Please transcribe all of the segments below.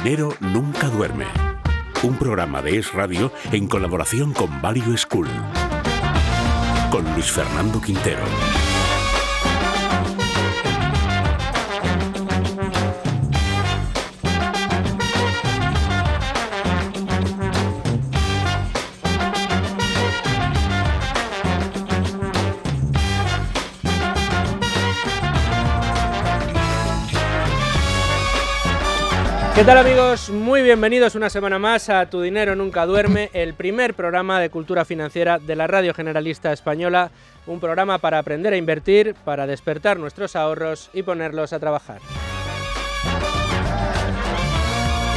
dinero nunca duerme. Un programa de Es Radio en colaboración con Value School. Con Luis Fernando Quintero. ¿Qué tal amigos? Muy bienvenidos una semana más a Tu Dinero Nunca Duerme, el primer programa de cultura financiera de la Radio Generalista Española, un programa para aprender a invertir, para despertar nuestros ahorros y ponerlos a trabajar.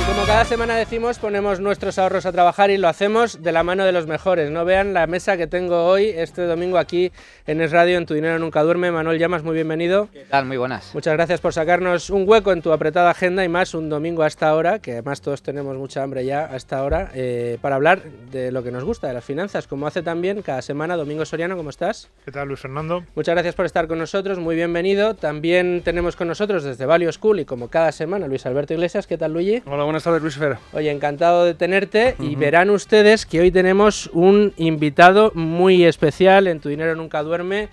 Como cada semana decimos, ponemos nuestros ahorros a trabajar y lo hacemos de la mano de los mejores. No vean la mesa que tengo hoy, este domingo aquí en Es Radio, en Tu Dinero Nunca Duerme. Manuel Llamas, muy bienvenido. ¿Qué tal? Muy buenas. Muchas gracias por sacarnos un hueco en tu apretada agenda y más un domingo a esta hora, que además todos tenemos mucha hambre ya a esta hora, eh, para hablar de lo que nos gusta, de las finanzas, como hace también cada semana Domingo Soriano. ¿Cómo estás? ¿Qué tal, Luis Fernando? Muchas gracias por estar con nosotros, muy bienvenido. También tenemos con nosotros desde Value School y como cada semana Luis Alberto Iglesias. ¿Qué tal, Luigi? Hola, buenas Buenas tardes, Oye, encantado de tenerte y verán ustedes que hoy tenemos un invitado muy especial en Tu Dinero Nunca Duerme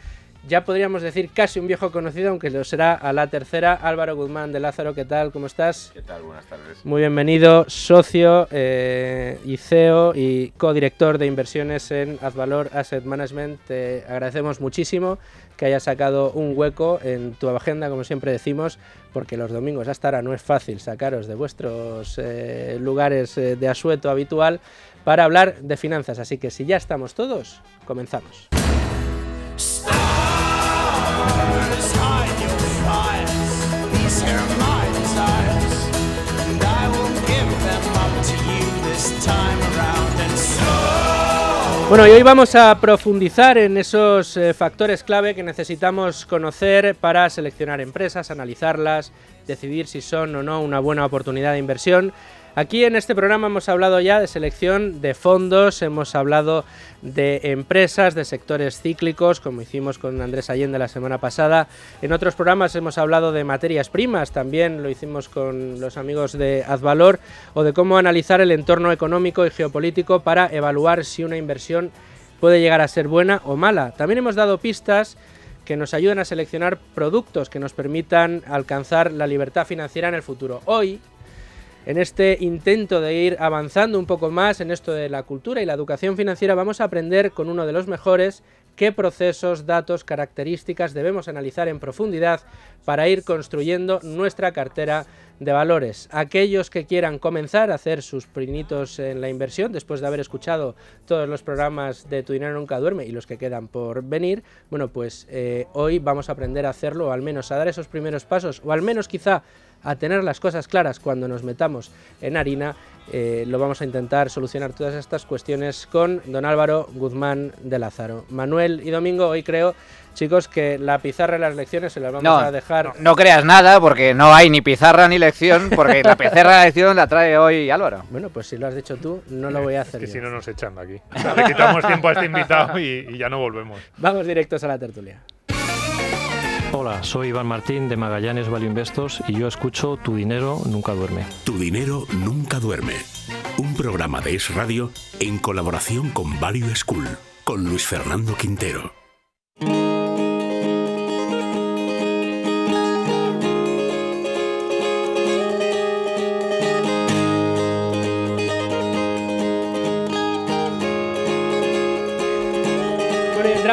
ya podríamos decir casi un viejo conocido, aunque lo será a la tercera. Álvaro Guzmán de Lázaro, ¿qué tal? ¿Cómo estás? ¿Qué tal? Buenas tardes. Muy bienvenido, socio eh, y CEO y codirector de inversiones en Azvalor Asset Management. Te agradecemos muchísimo que hayas sacado un hueco en tu agenda, como siempre decimos, porque los domingos hasta ahora no es fácil sacaros de vuestros eh, lugares eh, de asueto habitual para hablar de finanzas. Así que si ya estamos todos, comenzamos. Bueno, y hoy vamos a profundizar en esos eh, factores clave que necesitamos conocer para seleccionar empresas, analizarlas, decidir si son o no una buena oportunidad de inversión Aquí en este programa hemos hablado ya de selección de fondos, hemos hablado de empresas, de sectores cíclicos, como hicimos con Andrés Allende la semana pasada. En otros programas hemos hablado de materias primas, también lo hicimos con los amigos de Azvalor, o de cómo analizar el entorno económico y geopolítico para evaluar si una inversión puede llegar a ser buena o mala. También hemos dado pistas que nos ayuden a seleccionar productos que nos permitan alcanzar la libertad financiera en el futuro. Hoy en este intento de ir avanzando un poco más en esto de la cultura y la educación financiera, vamos a aprender con uno de los mejores qué procesos, datos, características debemos analizar en profundidad para ir construyendo nuestra cartera de valores. Aquellos que quieran comenzar a hacer sus primitos en la inversión después de haber escuchado todos los programas de Tu Dinero Nunca Duerme y los que quedan por venir, bueno, pues eh, hoy vamos a aprender a hacerlo, o al menos a dar esos primeros pasos, o al menos quizá a tener las cosas claras cuando nos metamos en harina, eh, lo vamos a intentar solucionar todas estas cuestiones con don Álvaro Guzmán de Lázaro. Manuel y Domingo, hoy creo, chicos, que la pizarra y las lecciones se las vamos a dejar. No, creas nada, porque no hay ni pizarra ni lección, porque la pizarra de la lección la trae hoy Álvaro. Bueno, pues si lo has dicho tú, no lo voy a hacer. Es que si no nos echan aquí. Le quitamos tiempo a este invitado y ya no volvemos. Vamos directos a la tertulia. Hola, soy Iván Martín de Magallanes Value Investors y yo escucho Tu Dinero Nunca Duerme. Tu Dinero Nunca Duerme. Un programa de Es Radio en colaboración con Value School, con Luis Fernando Quintero.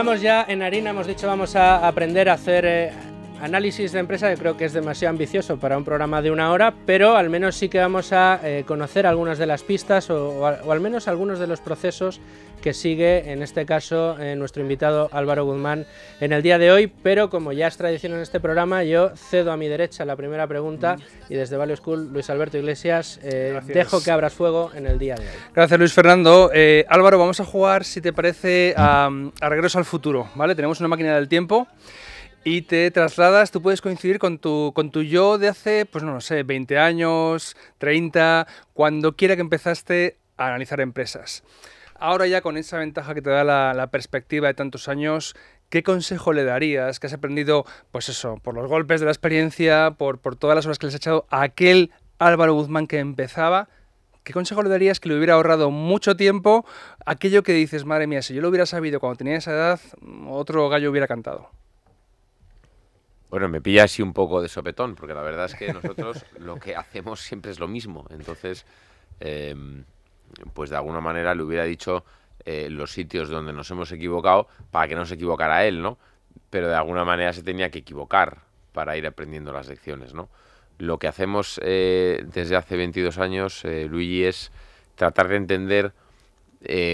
estamos ya en harina, hemos dicho vamos a aprender a hacer eh, análisis de empresa que creo que es demasiado ambicioso para un programa de una hora, pero al menos sí que vamos a eh, conocer algunas de las pistas o, al menos algunos de los procesos que sigue, en este caso, eh, nuestro invitado Álvaro Guzmán en el día de hoy, pero como ya es tradición en este programa, yo cedo a mi derecha la primera pregunta y desde Value School, Luis Alberto Iglesias, eh, dejo que abras fuego en el día de hoy. Gracias Luis Fernando. Eh, Álvaro, vamos a jugar, si te parece, a, a Regreso al Futuro, ¿vale? Tenemos una máquina del tiempo. Y te trasladas, tú puedes coincidir con tu, con tu yo de hace, pues no sé, 20 años, 30, cuando quiera que empezaste a analizar empresas. Ahora ya con esa ventaja que te da la, perspectiva de tantos años, ¿Qué consejo le darías que has aprendido, pues eso, por los golpes de la experiencia, por, todas las horas que les has echado a aquel Álvaro Guzmán que empezaba? ¿Qué consejo le darías que le hubiera ahorrado mucho tiempo aquello que dices, madre mía, si yo lo hubiera sabido cuando tenía esa edad, otro gallo hubiera cantado? Bueno, me pilla así un poco de sopetón, porque la verdad es que nosotros lo que hacemos siempre es lo mismo. Entonces, em, pues de alguna manera le hubiera dicho eh, los sitios donde nos hemos equivocado para que no se equivocara él, ¿no? Pero de alguna manera se tenía que equivocar para ir aprendiendo las lecciones, ¿no? Lo que hacemos eh, desde hace 22 años, eh, Luigi, es tratar de entender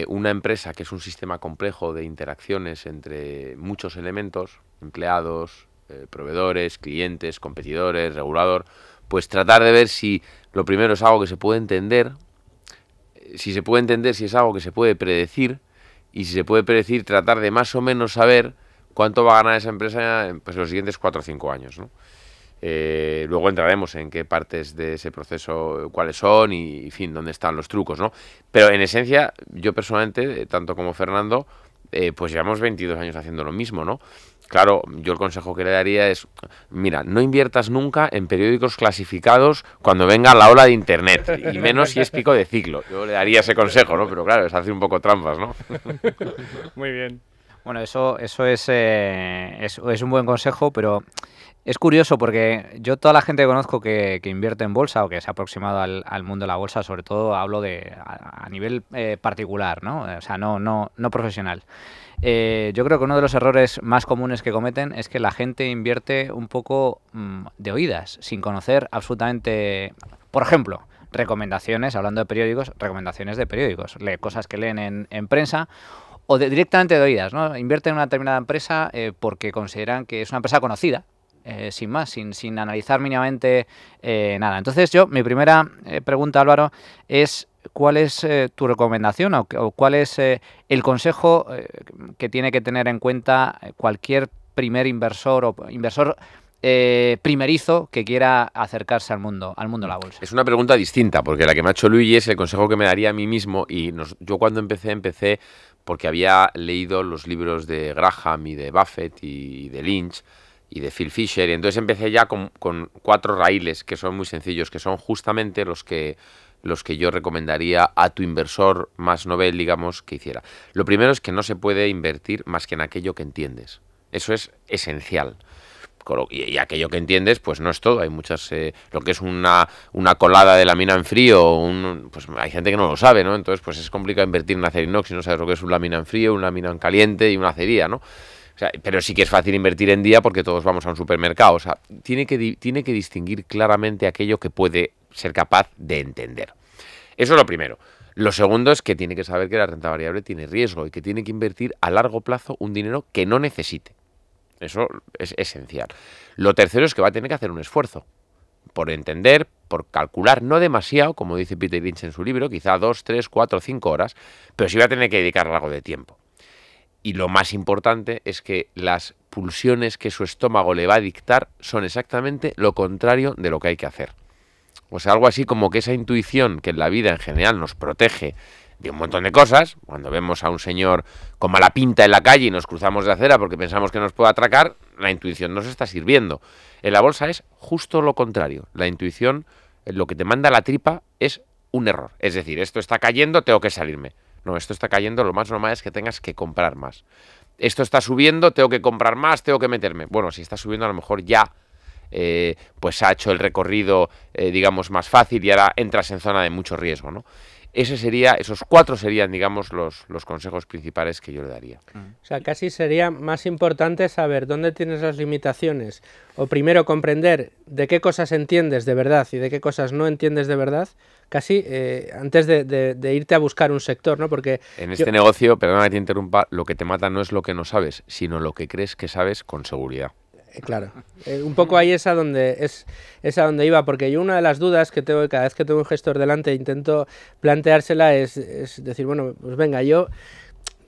una empresa que es un sistema complejo de interacciones entre muchos elementos, empleados, eh, proveedores, clientes, competidores, regulador, pues tratar de ver si lo primero es algo que se puede entender, eh, si se puede entender, si es algo que se puede predecir, y si se puede predecir, tratar de más o menos saber cuánto va a ganar esa empresa en pues, los siguientes 4 o 5 años. Eh, luego entraremos en qué partes de ese proceso, cuáles son y, en fin, dónde están los trucos. ¿no? Pero en esencia, yo personalmente, tanto como Fernando, eh, pues llevamos 22 años haciendo lo mismo, ¿no? Claro, yo el consejo que le daría es, mira, no inviertas nunca en periódicos clasificados cuando venga la ola de Internet, y menos si es pico de ciclo. Yo le daría ese consejo, ¿no? Pero claro, es hacer un poco trampas, ¿no? Muy bien. Bueno, eso, eso es, eh, es un buen consejo, pero es curioso porque yo toda la gente que conozco que, invierte en bolsa o que se ha aproximado al, mundo de la bolsa, sobre todo hablo de a, nivel eh, particular, ¿no? O sea, no, no, no profesional. Eh, yo creo que uno de los errores más comunes que cometen es que la gente invierte un poco mm, de oídas, sin conocer absolutamente. Por ejemplo, recomendaciones, hablando de periódicos, recomendaciones de periódicos, le, cosas que leen en, prensa o de, directamente de oídas, ¿no? Invierten en una determinada empresa eh, porque consideran que es una empresa conocida eh, sin más, sin, analizar mínimamente eh, nada. Entonces yo, mi primera eh, pregunta, Álvaro, es cuál es tu recomendación o, cuál es el consejo que tiene que tener en cuenta cualquier primer inversor o inversor primerizo que quiera acercarse al mundo, al mundo de la bolsa. Es una pregunta distinta, porque la que me ha hecho Luigi es el consejo que me daría a mí mismo y yo cuando empecé, empecé porque había leído los libros de Graham y de Buffett y de Lynch, y de Phil Fisher. Y entonces empecé ya con, cuatro raíles que son muy sencillos, que son justamente los que, los que yo recomendaría a tu inversor más novel, digamos, que hiciera. Lo primero es que no se puede invertir más que en aquello que entiendes. Eso es esencial. Y, aquello que entiendes, pues no es todo. Hay muchas. Eh, lo que es una, una colada de lámina en frío, un, pues hay gente que no lo sabe, ¿no? Entonces, pues es complicado invertir en acero inox si no sabes lo que es una lámina en frío, un lámina en caliente y una acería, ¿no? pero sí que es fácil invertir en día porque todos vamos a un supermercado. O sea, tiene que, tiene que distinguir claramente aquello que puede ser capaz de entender. Eso es lo primero. Lo segundo es que tiene que saber que la renta variable tiene riesgo y que tiene que invertir a largo plazo un dinero que no necesite. Eso es esencial. Lo tercero es que va a tener que hacer un esfuerzo por entender, por calcular, no demasiado, como dice Peter Lynch en su libro, quizá dos, tres, cuatro, cinco horas, pero sí va a tener que dedicar algo de tiempo. Y lo más importante es que las pulsiones que su estómago le va a dictar son exactamente lo contrario de lo que hay que hacer. O sea, algo así como que esa intuición que en la vida en general nos protege de un montón de cosas, cuando vemos a un señor con mala pinta en la calle y nos cruzamos de acera porque pensamos que nos puede atracar, la intuición nos está sirviendo. En la bolsa es justo lo contrario. La intuición, lo que te manda la tripa es un error. Es decir, esto está cayendo, tengo que salirme esto está cayendo, lo más normal es que tengas que comprar más. Esto está subiendo, tengo que comprar más, tengo que meterme. Bueno, si está subiendo, a lo mejor ya eh, pues ha hecho el recorrido, eh, digamos, más fácil y ahora entras en zona de mucho riesgo, ¿no? Ese sería, esos cuatro serían, digamos, los, consejos principales que yo le daría. Mm. O sea, casi sería más importante saber dónde tienes las limitaciones o primero comprender de qué cosas entiendes de verdad y de qué cosas no entiendes de verdad, casi eh, antes de, irte a buscar un sector, ¿no? Porque en este negocio, perdona que te interrumpa, lo que te mata no es lo que no sabes, sino lo que crees que sabes con seguridad. Eh, claro, eh, un poco ahí es a, donde, es, esa donde iba, porque yo una de las dudas que tengo cada vez que tengo un gestor delante intento planteársela es, es decir, bueno, pues venga, yo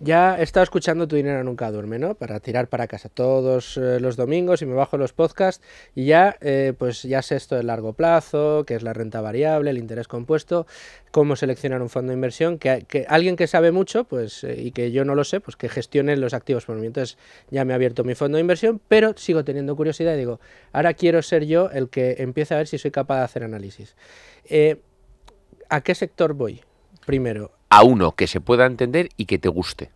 ya he estado escuchando Tu Dinero Nunca Duerme, ¿no? Para tirar para casa todos eh, los domingos y me bajo los podcasts y ya, eh, pues ya sé esto de largo plazo, que es la renta variable, el interés compuesto, cómo seleccionar un fondo de inversión, que, alguien que sabe mucho pues eh, y que yo no lo sé, pues que gestione los activos por mí. Entonces ya me ha abierto mi fondo de inversión, pero sigo teniendo curiosidad y digo, ahora quiero ser yo el que empiece a ver si soy capaz de hacer análisis. ¿A qué sector voy? Primero, a uno que se pueda entender y que te guste.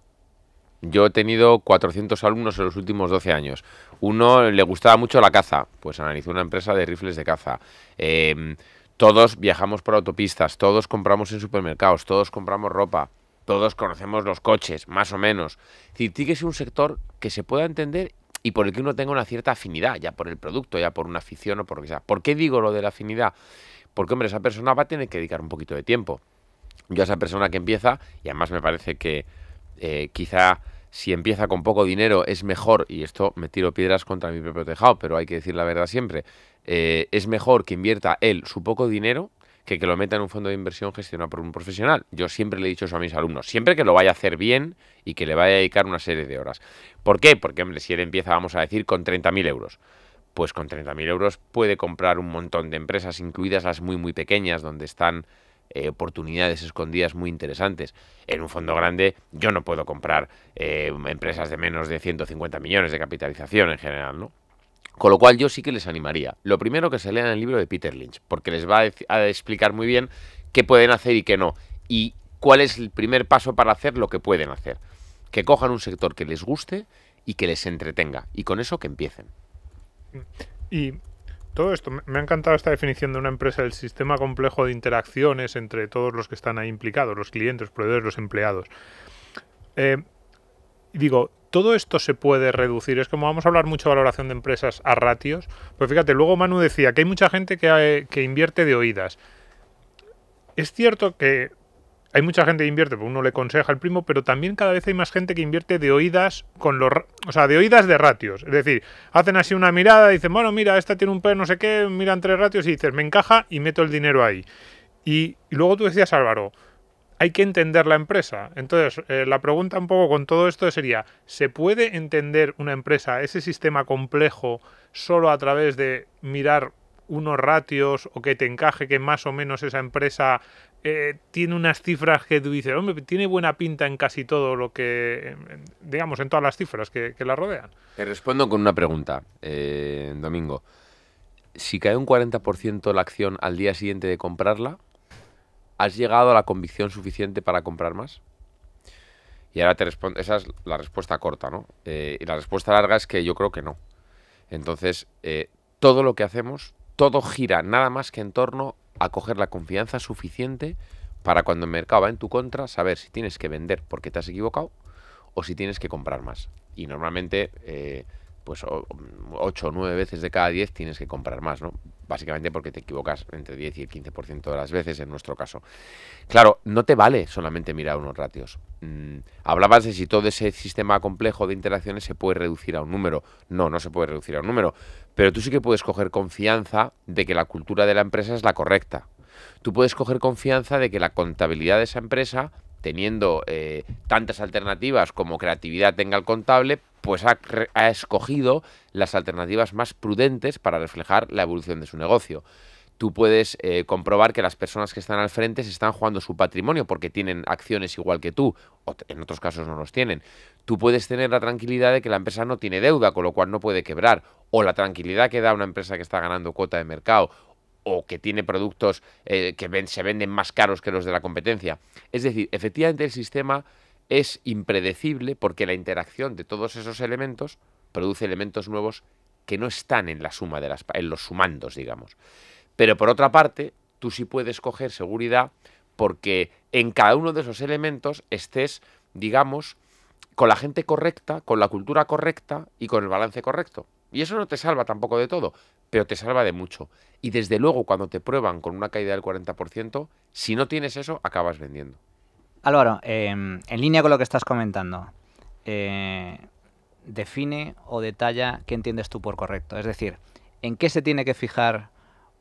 Yo he tenido 400 alumnos en los últimos 12 años. Uno le gustaba mucho la caza, pues analizó una empresa de rifles de caza. Em, todos viajamos por autopistas, todos compramos en supermercados, todos compramos ropa, todos conocemos los coches, más o menos. Tiene es un sector que se pueda entender y por el que uno tenga una cierta afinidad, ya por el producto, ya por una afición o por lo que sea. ¿Por qué digo lo de la afinidad? Porque, hombre, esa persona va a tener que dedicar un poquito de tiempo yo a esa persona que empieza, y además me parece que eh, quizá si empieza con poco dinero es mejor, y esto me tiro piedras contra mi propio tejado, pero hay que decir la verdad siempre, eh, es mejor que invierta él su poco dinero que que lo meta en un fondo de inversión gestionado por un profesional. Yo siempre le he dicho eso a mis alumnos, siempre que lo vaya a hacer bien y que le vaya a dedicar una serie de horas. ¿Por qué? Porque, hombre, si él empieza, vamos a decir, con 30.000 euros, pues con 30.000 euros puede comprar un montón de empresas, incluidas las muy, muy pequeñas, donde están eh, oportunidades escondidas muy interesantes. En un fondo grande yo no puedo comprar eh, empresas de menos de 150 millones de capitalización en general, ¿no? Con lo cual yo sí que les animaría. Lo primero que se lean el libro de Peter Lynch, porque les va a explicar muy bien qué pueden hacer y qué no. Y cuál es el primer paso para hacer lo que pueden hacer. Que cojan un sector que les guste y que les entretenga. Y con eso que empiecen. Y todo esto, me ha encantado esta definición de una empresa, el sistema complejo de interacciones entre todos los que están ahí implicados, los clientes, los proveedores, los empleados. Eh, digo, todo esto se puede reducir. Es como vamos a hablar mucho de valoración de empresas a ratios. Pues fíjate, luego Manu decía que hay mucha gente que, eh, que invierte de oídas. Es cierto que hay mucha gente que invierte, porque uno le aconseja al primo, pero también cada vez hay más gente que invierte de oídas con los, o sea, de oídas de ratios. Es decir, hacen así una mirada, dicen, bueno, mira, esta tiene un P no sé qué, miran tres ratios y dices, me encaja y meto el dinero ahí. Y, luego tú decías, Álvaro, hay que entender la empresa. Entonces, eh, la pregunta un poco con todo esto sería, ¿se puede entender una empresa, ese sistema complejo, solo a través de mirar unos ratios o que te encaje que más o menos esa empresa eh, tiene unas cifras que tú dices, hombre, tiene buena pinta en casi todo lo que, digamos, en todas las cifras que, la rodean. Te respondo con una pregunta, eh, Domingo. Si cae un 40% la acción al día siguiente de comprarla, ¿has llegado a la convicción suficiente para comprar más? Y ahora te respondo, esa es la respuesta corta, ¿no? Eh, y la respuesta larga es que yo creo que no. Entonces, todo lo que hacemos, todo gira nada más que en torno a coger la confianza suficiente para cuando el mercado va en tu contra saber si tienes que vender porque te has equivocado o si tienes que comprar más. Y normalmente eh, pues 8 o 9 veces de cada 10 tienes que comprar más, ¿no? Básicamente porque te equivocas entre 10 y el 15% de las veces en nuestro caso. Claro, no te vale solamente mirar unos ratios. Mm, hablabas de si todo ese sistema complejo de interacciones se puede reducir a un número. No, no se puede reducir a un número. Pero tú sí que puedes coger confianza de que la cultura de la empresa es la correcta. Tú puedes coger confianza de que la contabilidad de esa empresa teniendo eh, tantas alternativas como creatividad tenga el contable, pues ha, escogido las alternativas más prudentes para reflejar la evolución de su negocio. Tú puedes eh, comprobar que las personas que están al frente se están jugando su patrimonio porque tienen acciones igual que tú, o en otros casos no los tienen. Tú puedes tener la tranquilidad de que la empresa no tiene deuda, con lo cual no puede quebrar, o la tranquilidad que da una empresa que está ganando cuota de mercado, o que tiene productos eh, que se venden más caros que los de la competencia. Es decir, efectivamente el sistema es impredecible porque la interacción de todos esos elementos produce elementos nuevos que no están en la suma de las en los sumandos, digamos. Pero por otra parte, tú sí puedes coger seguridad porque en cada uno de esos elementos estés, digamos, con la gente correcta, con la cultura correcta y con el balance correcto. Y eso no te salva tampoco de todo, pero te salva de mucho. Y desde luego, cuando te prueban con una caída del 40%, si no tienes eso, acabas vendiendo. Álvaro, em, en línea con lo que estás comentando, eh, define o detalla qué entiendes tú por correcto. Es decir, ¿en qué se tiene que fijar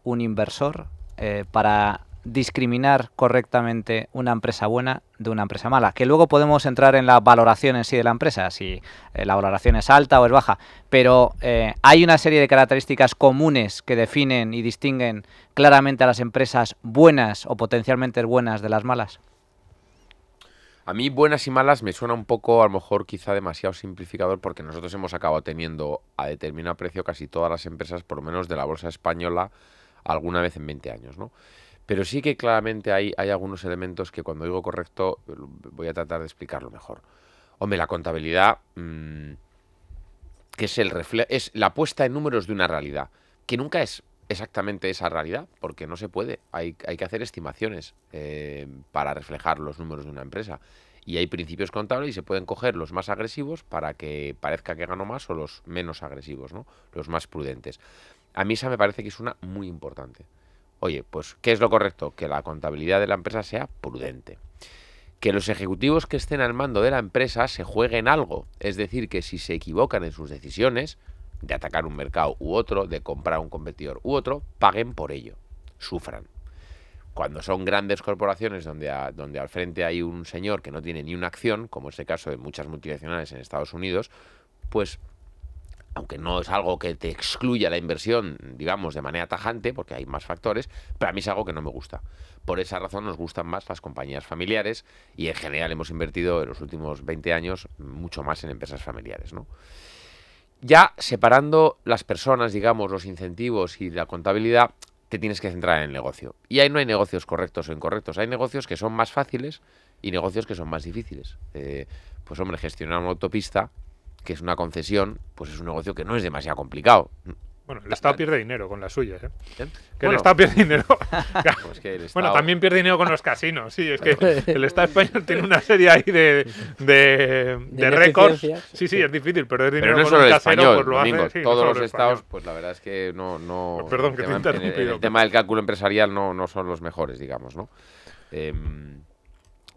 un inversor eh, para discriminar correctamente una empresa buena de una empresa mala. Que luego podemos entrar en la valoración en sí de la empresa, si eh, la valoración es alta o es baja. Pero eh, hay una serie de características comunes que definen y distinguen claramente a las empresas buenas o potencialmente buenas de las malas. A mí buenas y malas me suena un poco, a lo mejor quizá demasiado simplificador, porque nosotros hemos acabado teniendo a determinado precio casi todas las empresas, por lo menos de la bolsa española, alguna vez en 20 años, ¿no? Pero sí que claramente hay, hay algunos elementos que cuando digo correcto voy a tratar de explicarlo mejor. Hombre, la contabilidad, mm, que es, el es la puesta en números de una realidad, que nunca es exactamente esa realidad, porque no se puede. Hay, que hacer estimaciones eh, para reflejar los números de una empresa. Y hay principios contables y se pueden coger los más agresivos para que parezca que gano más o los menos agresivos, ¿no? Los más prudentes. A mí esa me parece que es una muy importante. Oye, pues, ¿qué es lo correcto? Que la contabilidad de la empresa sea prudente. Que los ejecutivos que estén al mando de la empresa se jueguen algo, es decir, que si se equivocan en sus decisiones, de atacar un mercado u otro, de comprar un competidor u otro, paguen por ello, sufran. Cuando son grandes corporaciones donde, donde al frente hay un señor que no tiene ni una acción, como es el caso de muchas multinacionales en Estados Unidos, pues aunque no es algo que te excluya la inversión, digamos, de manera tajante, porque hay más factores, pero a mí es algo que no me gusta. Por esa razón nos gustan más las compañías familiares y en general hemos invertido en los últimos 20 años mucho más en empresas familiares, ¿no? Ya separando las personas, digamos, los incentivos y la contabilidad, te tienes que centrar en el negocio. Y ahí no hay negocios correctos o incorrectos. Hay negocios que son más fáciles y negocios que son más difíciles. Eh, pues hombre, gestionar una autopista que es una concesión, pues es un negocio que no es demasiado complicado. Bueno, el Estado pierde dinero con las suyas, ¿eh? ¿eh? Que bueno. el Estado pierde dinero. Pues bueno, también pierde dinero con los casinos, sí. Es que el Estado español tiene una serie ahí de, récords. Sí, sí, es difícil perder dinero Pero no con solo el pues lo domingo, Todos los estados, pues la verdad es que no... perdón, que tema, te El, tema del cálculo empresarial no, no son los mejores, digamos, ¿no? Eh,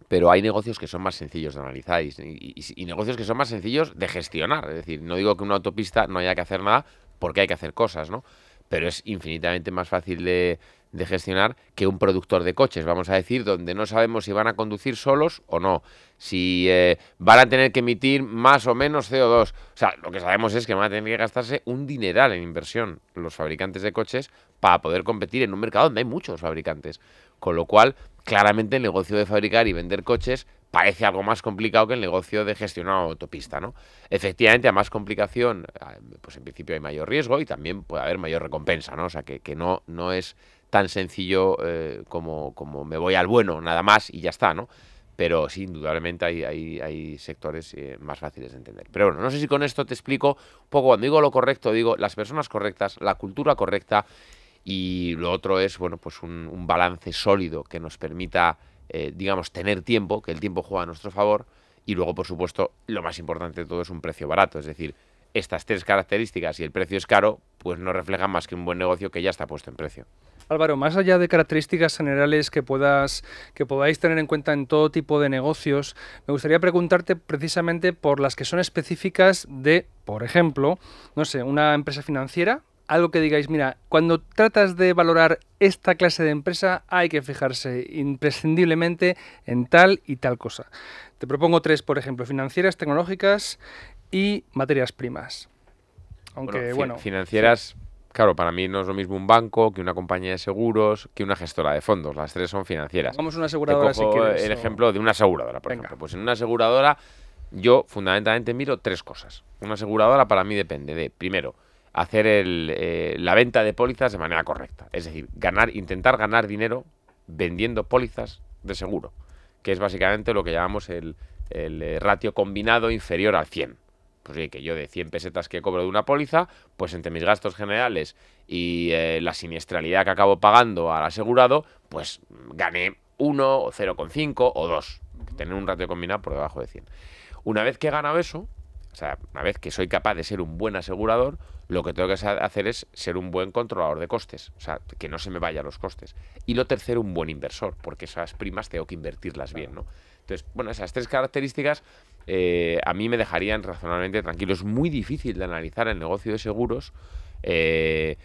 pero hay negocios que son más sencillos de analizar y, negocios que son más sencillos de gestionar. Es decir, no digo que una autopista no haya que hacer nada porque hay que hacer cosas, ¿no? Pero es infinitamente más fácil de, gestionar que un productor de coches, vamos a decir, donde no sabemos si van a conducir solos o no, si eh, van a tener que emitir más o menos CO2. O sea, lo que sabemos es que van a tener que gastarse un dineral en inversión los fabricantes de coches para poder competir en un mercado donde hay muchos fabricantes. Con lo cual, claramente el negocio de fabricar y vender coches parece algo más complicado que el negocio de gestionar una autopista, ¿no? Efectivamente, a más complicación, ah, pues en principio hay mayor riesgo y también puede haber mayor recompensa, ¿no? O sea, que, no, no es tan sencillo eh, como, como me voy al bueno, nada más y ya está, ¿no? Pero sí, indudablemente hay, hay, hay sectores eh, más fáciles de entender. Pero bueno, no sé si con esto te explico un poco, cuando digo lo correcto, digo las personas correctas, la cultura correcta y lo otro es bueno pues un, balance sólido que nos permita eh, digamos tener tiempo que el tiempo juega a nuestro favor y luego por supuesto lo más importante de todo es un precio barato es decir estas tres características y el precio es caro pues no reflejan más que un buen negocio que ya está puesto en precio Álvaro, más allá de características generales que puedas que podáis tener en cuenta en todo tipo de negocios, me gustaría preguntarte precisamente por las que son específicas de, por ejemplo, no sé, una empresa financiera algo que digáis, mira, cuando tratas de valorar esta clase de empresa hay que fijarse imprescindiblemente en tal y tal cosa. Te propongo tres, por ejemplo, financieras, tecnológicas y materias primas. Aunque bueno, financieras, claro, para mí no es lo mismo un banco que una compañía de seguros que una gestora de fondos. Las tres son financieras. Vamos a una aseguradora. el ejemplo de una aseguradora, por ejemplo. Pues en una aseguradora yo fundamentalmente miro tres cosas. Una aseguradora para mí depende de, primero, hacer eh, la venta de pólizas de manera correcta. Es decir, ganar, intentar ganar dinero vendiendo pólizas de seguro, que es básicamente lo que llamamos el, eh, ratio combinado inferior al 100. Pues oye, que yo de 100 pesetas que cobro de una póliza, pues entre mis gastos generales y eh, la siniestralidad que acabo pagando al asegurado, pues gané 1 o 0,5 o 2. Tener un ratio combinado por debajo de 100. Una vez que he ganado eso, o sea, una vez que soy capaz de ser un buen asegurador, lo que tengo que hacer es ser un buen controlador de costes, o sea, que no se me vayan los costes. Y lo tercero, un buen inversor, porque esas primas tengo que invertirlas bien, ¿no? Entonces, bueno, esas tres características eh, a mí me dejarían razonablemente tranquilo. Es muy difícil de analizar el negocio de seguros eh,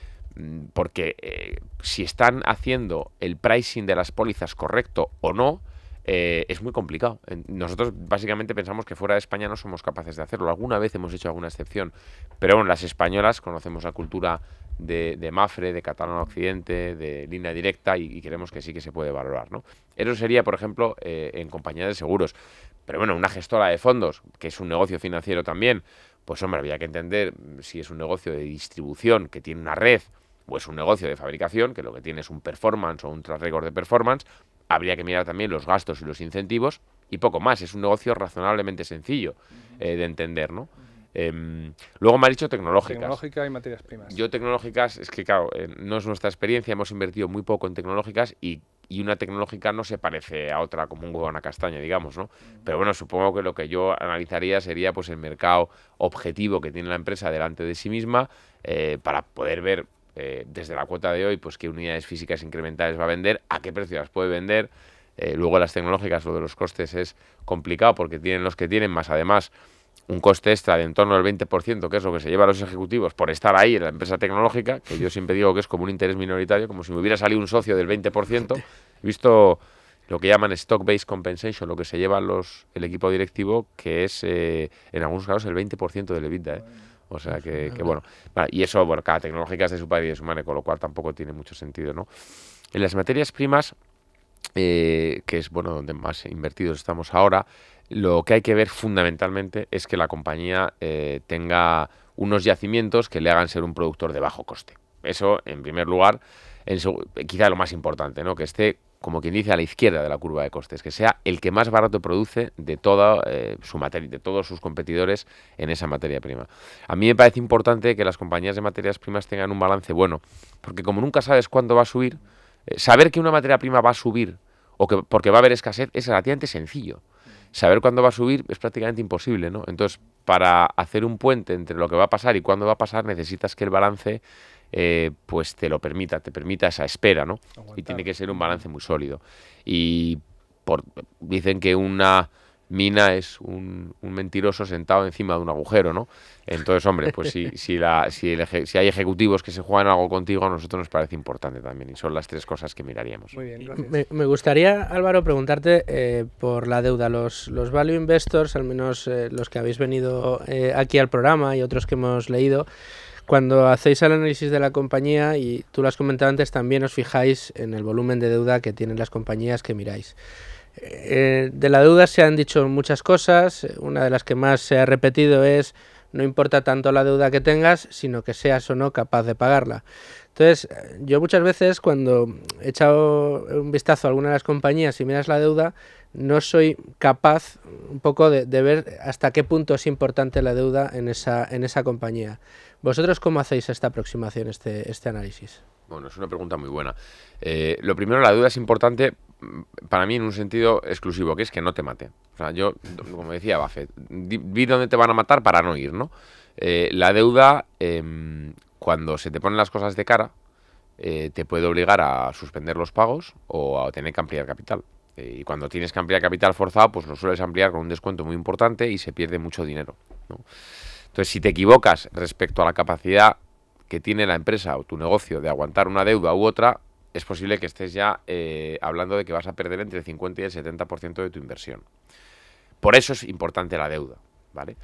porque eh, si están haciendo el pricing de las pólizas correcto o no, eh, es muy complicado. Nosotros básicamente pensamos que fuera de España no somos capaces de hacerlo. Alguna vez hemos hecho alguna excepción, pero bueno, las españolas conocemos la cultura de, Mafre, de Catalán Occidente, de línea directa y, queremos que sí que se puede valorar. ¿no? Eso sería, por ejemplo, eh, en compañías de seguros. Pero bueno, una gestora de fondos, que es un negocio financiero también, pues hombre, había que entender si es un negocio de distribución que tiene una red o es un negocio de fabricación que lo que tiene es un performance o un track record de performance, Habría que mirar también los gastos y los incentivos y poco más. Es un negocio razonablemente sencillo eh, de entender, ¿no? Em, luego me ha dicho tecnológicas. Tecnológica y materias primas. Yo tecnológicas, es que claro, eh, no es nuestra experiencia, hemos invertido muy poco en tecnológicas y, una tecnológica no se parece a otra como un huevo a una castaña, digamos, ¿no? Pero bueno, supongo que lo que yo analizaría sería pues el mercado objetivo que tiene la empresa delante de sí misma eh, para poder ver eh, desde la cuota de hoy, pues qué unidades físicas incrementales va a vender, a qué precio las puede vender. Eh, luego las tecnológicas, lo de los costes es complicado porque tienen los que tienen, más además un coste extra de en torno al 20%, que es lo que se lleva a los ejecutivos por estar ahí en la empresa tecnológica, que yo siempre digo que es como un interés minoritario, como si me hubiera salido un socio del 20%, visto lo que llaman stock-based compensation, lo que se lleva los, el equipo directivo, que es eh, en algunos casos el 20% del EBITDA. ¿eh? O sea que, bueno. Y eso, bueno, cada tecnológica es de su padre y de su madre, con lo cual tampoco tiene mucho sentido, ¿no? En las materias primas, eh, que es bueno donde más invertidos estamos ahora, lo que hay que ver fundamentalmente es que la compañía eh, tenga unos yacimientos que le hagan ser un productor de bajo coste. Eso, en primer lugar, en quizá lo más importante, ¿no? Que esté como quien dice, a la izquierda de la curva de costes, que sea el que más barato produce de, toda, eh, su materia, de todos sus competidores en esa materia prima. A mí me parece importante que las compañías de materias primas tengan un balance bueno, porque como nunca sabes cuándo va a subir, eh, saber que una materia prima va a subir o que porque va a haber escasez es relativamente sencillo. Saber cuándo va a subir es prácticamente imposible, ¿no? Entonces, para hacer un puente entre lo que va a pasar y cuándo va a pasar, necesitas que el balance eh, pues te lo permita, te permita esa espera, ¿no? Y tiene que ser un balance muy sólido. Y dicen que una Mina es un, mentiroso sentado encima de un agujero, ¿no? Entonces, hombre, pues si, si, la, si, si, hay ejecutivos que se juegan algo contigo, a nosotros nos parece importante también y son las tres cosas que miraríamos. Muy bien, Me, gustaría, Álvaro, preguntarte eh, por la deuda. Los, value investors, al menos eh, los que habéis venido eh, aquí al programa y otros que hemos leído, cuando hacéis el análisis de la compañía, y tú lo has comentado antes, también os fijáis en el volumen de deuda que tienen las compañías que miráis. Eh, de la deuda se han dicho muchas cosas. Una de las que más se ha repetido es no importa tanto la deuda que tengas, sino que seas o no capaz de pagarla. Entonces, yo muchas veces cuando he echado un vistazo a alguna de las compañías y miras la deuda, no soy capaz un poco de, ver hasta qué punto es importante la deuda en esa, en esa compañía. ¿Vosotros cómo hacéis esta aproximación, este, este análisis? Bueno, es una pregunta muy buena. Eh, lo primero, la deuda es importante para mí en un sentido exclusivo, que es que no te mate. O sea, yo, como decía Buffett, vi dónde te van a matar para no ir, ¿no? Eh, la deuda, em, cuando se te ponen las cosas de cara, eh, te puede obligar a suspender los pagos o a tener que ampliar capital. Eh, y cuando tienes que ampliar capital forzado, pues lo sueles ampliar con un descuento muy importante y se pierde mucho dinero. Entonces, si te equivocas respecto a la capacidad que tiene la empresa o tu negocio de aguantar una deuda u otra, es posible que estés ya eh, hablando de que vas a perder entre el 50 y el 70% de tu inversión. Por eso es importante la deuda, ¿vale?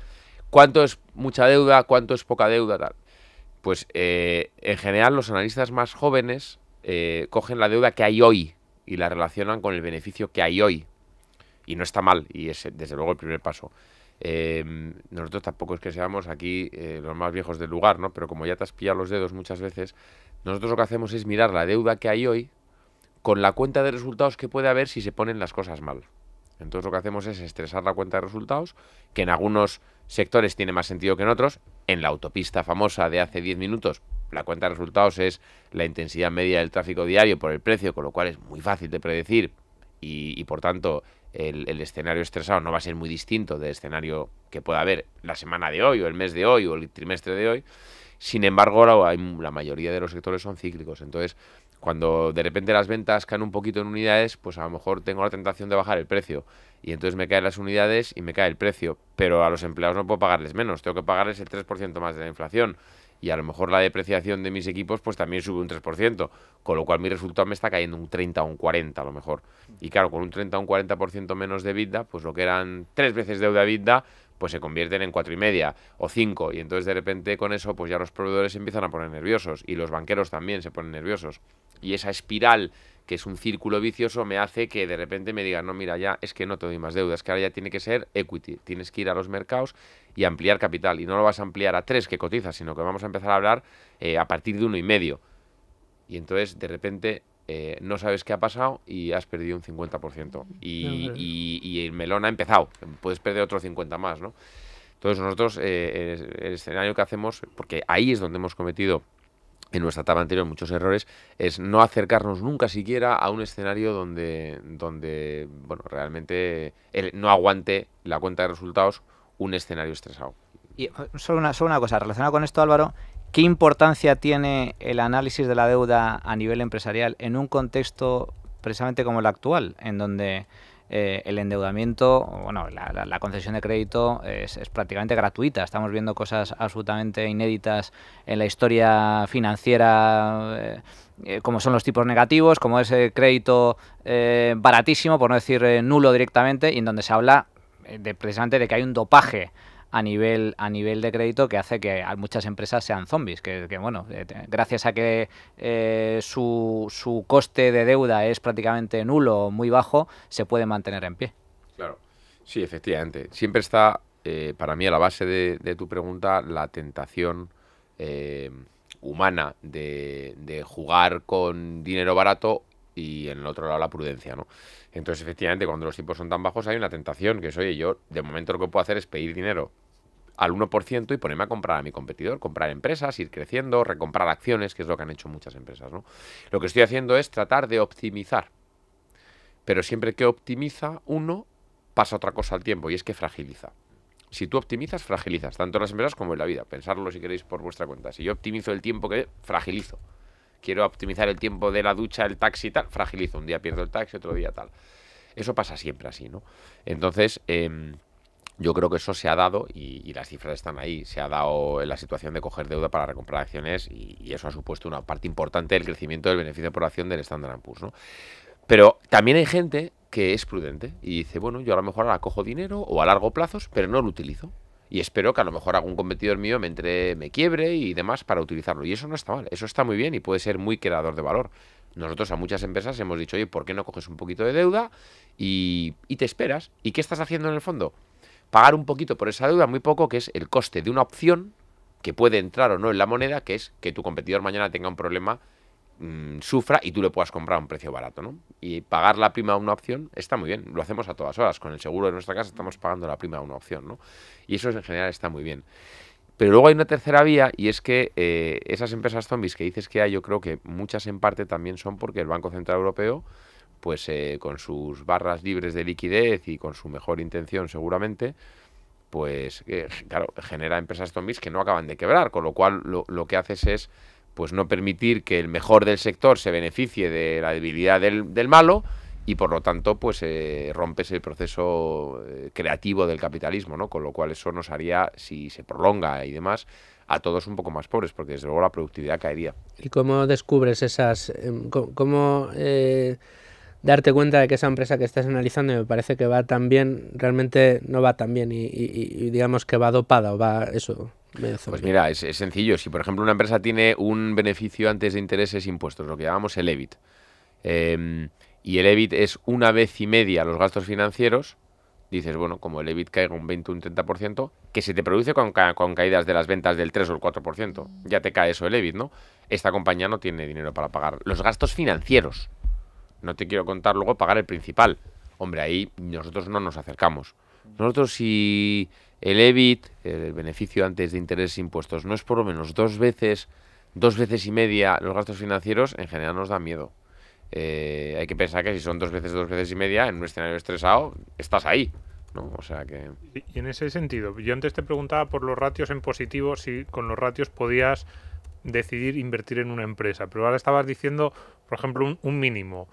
¿Cuánto es mucha deuda? ¿Cuánto es poca deuda? Pues eh, en general los analistas más jóvenes eh, cogen la deuda que hay hoy y la relacionan con el beneficio que hay hoy. Y no está mal, y es desde luego el primer paso. Em, nosotros tampoco es que seamos aquí eh, los más viejos del lugar, ¿no? Pero como ya te has pillado los dedos muchas veces, nosotros lo que hacemos es mirar la deuda que hay hoy con la cuenta de resultados que puede haber si se ponen las cosas mal. Entonces lo que hacemos es estresar la cuenta de resultados, que en algunos sectores tiene más sentido que en otros. En la autopista famosa de hace 10 minutos, la cuenta de resultados es la intensidad media del tráfico diario por el precio, con lo cual es muy fácil de predecir y por tanto el, escenario estresado no va a ser muy distinto del escenario que pueda haber la semana de hoy o el mes de hoy o el trimestre de hoy. Sin embargo, la, la mayoría de los sectores son cíclicos. Entonces, cuando de repente las ventas caen un poquito en unidades, pues a lo mejor tengo la tentación de bajar el precio. Y entonces me caen las unidades y me cae el precio. Pero a los empleados no puedo pagarles menos, tengo que pagarles el 3% más de la inflación y a lo mejor la depreciación de mis equipos pues también sube un 3%, con lo cual mi resultado me está cayendo un 30 o un 40 a lo mejor. Y claro, con un 30 o un 40% menos de vida, pues lo que eran tres veces deuda vida, pues se convierten en cuatro y media o cinco y entonces de repente con eso pues ya los proveedores se empiezan a poner nerviosos y los banqueros también se ponen nerviosos y esa espiral que es un círculo vicioso, me hace que de repente me digan, no, mira, ya es que no te doy más deudas, que ahora ya tiene que ser equity, tienes que ir a los mercados y ampliar capital. Y no lo vas a ampliar a tres que cotizas, sino que vamos a empezar a hablar eh, a partir de uno y medio. Y entonces, de repente, eh, no sabes qué ha pasado y has perdido un 50%. Y, el melón ha empezado, puedes perder otro 50 más, ¿no? Entonces nosotros, eh, el, escenario que hacemos, porque ahí es donde hemos cometido en nuestra etapa anterior muchos errores, es no acercarnos nunca siquiera a un escenario donde, donde bueno, realmente no aguante la cuenta de resultados un escenario estresado. Y eh, solo una, cosa, relacionada con esto Álvaro, ¿qué importancia tiene el análisis de la deuda a nivel empresarial en un contexto precisamente como el actual, en donde eh, el endeudamiento, bueno, la, concesión de crédito es, prácticamente gratuita. Estamos viendo cosas absolutamente inéditas en la historia financiera. Eh, eh, como son los tipos negativos, como es ese crédito baratísimo, por no decir nulo directamente, y en donde se habla precisamente de que hay un dopaje a nivel, a nivel de crédito que hace que muchas empresas sean zombies. Que, bueno, eh, gracias a que eh, su, su coste de deuda es prácticamente nulo o muy bajo, se puede mantener en pie. Claro, sí, efectivamente. Siempre está, eh, para mí, a la base de, tu pregunta, la tentación humana de, de jugar con dinero barato y en el otro lado la prudencia, ¿no? Entonces, efectivamente, cuando los tipos son tan bajos hay una tentación, que es, oye, yo de momento lo que puedo hacer es pedir dinero al 1% y ponerme a comprar a mi competidor, comprar empresas, ir creciendo, recomprar acciones, que es lo que han hecho muchas empresas. ¿no? Lo que estoy haciendo es tratar de optimizar. Pero siempre que optimiza uno, pasa otra cosa al tiempo y es que fragiliza. Si tú optimizas, fragilizas, tanto en las empresas como en la vida. Pensarlo si queréis por vuestra cuenta. Si yo optimizo el tiempo que fragilizo quiero optimizar el tiempo de la ducha, el taxi y tal, fragilizo, un día pierdo el taxi, otro día tal. Eso pasa siempre así, ¿no? Entonces, em, yo creo que eso se ha dado y, las cifras están ahí. Se ha dado en la situación de coger deuda para recomprar acciones y, eso ha supuesto una parte importante del crecimiento del beneficio por acción del Standard Poor's, ¿no? Pero también hay gente que es prudente y dice, bueno, yo a lo mejor ahora cojo dinero o a largo plazo, pero no lo utilizo y espero que a lo mejor algún competidor mío me entre, me quiebre y demás para utilizarlo. Y eso no está mal, eso está muy bien y puede ser muy creador de valor. Nosotros a muchas empresas hemos dicho, oye, ¿por qué no coges un poquito de deuda y, y te esperas? ¿Y qué estás haciendo en el fondo? Pagar un poquito por esa deuda, muy poco, que es el coste de una opción que puede entrar o no en la moneda, que es que tu competidor mañana tenga un problema Mm, sufra y tú le puedas comprar a un precio barato, ¿no? Y pagar la prima a una opción está muy bien, lo hacemos a todas horas, con el seguro de nuestra casa estamos pagando la prima a una opción, ¿no? Y eso en general está muy bien. Pero luego hay una tercera vía y es que eh, esas empresas zombies que dices que hay, yo creo que muchas en parte también son porque el Banco Central Europeo, pues eh, con sus barras libres de liquidez y con su mejor intención seguramente, pues eh, claro, genera empresas zombies que no acaban de quebrar, con lo cual lo que haces es pues no permitir que el mejor del sector se beneficie de la debilidad del, malo y por lo tanto pues eh, rompes el proceso eh, creativo del capitalismo, ¿no? Con lo cual eso nos haría, si se prolonga y demás, a todos un poco más pobres, porque desde luego la productividad caería. ¿Y cómo descubres esas... Em, cómo... Eh, darte cuenta de que esa empresa que estás analizando y me parece que va tan bien, realmente no va tan bien y, y digamos que va dopada o va eso, pues mira, es, sencillo. Si, por ejemplo, una empresa tiene un beneficio antes de intereses e impuestos, lo que llamamos el EBIT, em, y el EBIT es una vez y media los gastos financieros, dices, bueno, como el EBIT caiga un 20 un 30%, que se te produce con, con, caídas de las ventas del 3 o el 4%, mm. ya te cae eso el EBIT, ¿no? Esta compañía no tiene dinero para pagar los gastos financieros. No te quiero contar luego pagar el principal. Hombre, ahí nosotros no nos acercamos. Nosotros si... El EBIT, el beneficio antes de intereses e impuestos, no es por lo menos dos veces, dos veces y media los gastos financieros, en general nos da miedo. Eh, hay que pensar que si son dos veces, dos veces y media, en un escenario estresado, estás ahí. ¿no? O sea que... Y en ese sentido, yo antes te preguntaba por los ratios en positivo, si con los ratios podías decidir invertir en una empresa, pero ahora estabas diciendo, por ejemplo, un mínimo.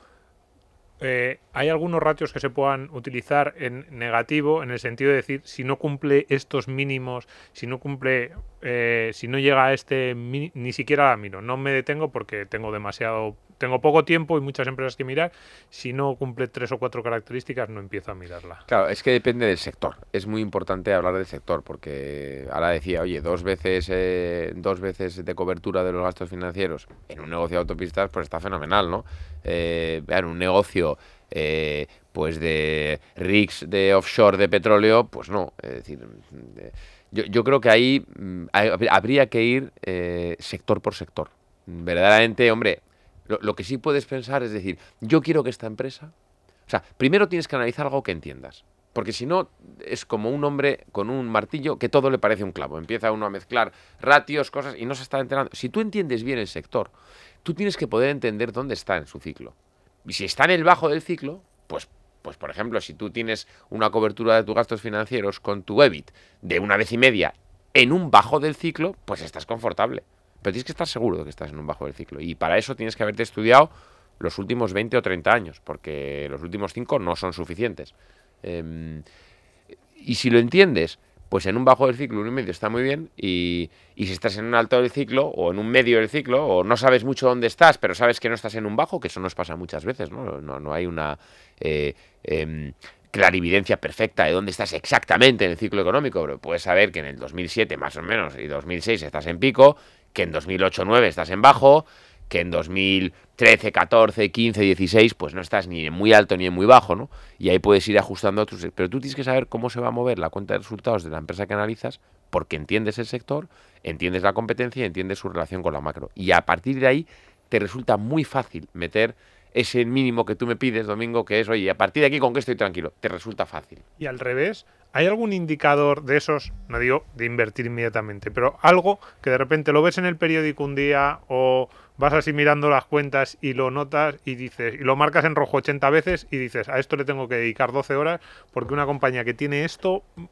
Eh, ¿hay algunos ratios que se puedan utilizar en negativo en el sentido de decir si no cumple estos mínimos, si no cumple eh, si no llega a este, ni siquiera la miro. No me detengo porque tengo demasiado, tengo poco tiempo y muchas empresas que mirar. Si no cumple tres o cuatro características, no empiezo a mirarla. Claro, es que depende del sector. Es muy importante hablar del sector porque ahora decía, oye, dos veces, eh, dos veces de cobertura de los gastos financieros en un negocio de autopistas, pues está fenomenal, ¿no? Eh, en un negocio pues de rigs de offshore de petróleo, pues no. Es decir, yo, creo que ahí mm, habría que ir eh, sector por sector. Verdaderamente, hombre, lo, lo que sí puedes pensar es decir, yo quiero que esta empresa... O sea, primero tienes que analizar algo que entiendas. Porque si no, es como un hombre con un martillo que todo le parece un clavo. Empieza uno a mezclar ratios, cosas, y no se está enterando. Si tú entiendes bien el sector, tú tienes que poder entender dónde está en su ciclo. Y si está en el bajo del ciclo, pues pues, por ejemplo, si tú tienes una cobertura de tus gastos financieros con tu EBIT de una vez y media en un bajo del ciclo, pues estás confortable. Pero tienes que estar seguro de que estás en un bajo del ciclo. Y para eso tienes que haberte estudiado los últimos 20 o 30 años, porque los últimos 5 no son suficientes. Em, y si lo entiendes, pues en un bajo del ciclo, un y medio está muy bien, y, si estás en un alto del ciclo, o en un medio del ciclo, o no sabes mucho dónde estás, pero sabes que no estás en un bajo, que eso nos pasa muchas veces, ¿no? No, no hay una eh, em, clarividencia perfecta de dónde estás exactamente en el ciclo económico, pero puedes saber que en el 2007 más o menos y 2006 estás en pico, que en 2008 2009 estás en bajo, que en 2013, 14, 15, 16, pues no estás ni en muy alto ni en muy bajo, ¿no? Y ahí puedes ir ajustando tus... Pero tú tienes que saber cómo se va a mover la cuenta de resultados de la empresa que analizas porque entiendes el sector, entiendes la competencia, entiendes su relación con la macro. Y a partir de ahí te resulta muy fácil meter ese mínimo que tú me pides, Domingo, que es, oye, a partir de aquí con qué estoy tranquilo, te resulta fácil. Y al revés, ¿hay algún indicador de esos, no digo de invertir inmediatamente, pero algo que de repente lo ves en el periódico un día o vas así mirando las cuentas y lo notas y dices, y lo marcas en rojo 80 veces y dices, a esto le tengo que dedicar 12 horas porque una compañía que tiene esto, mm,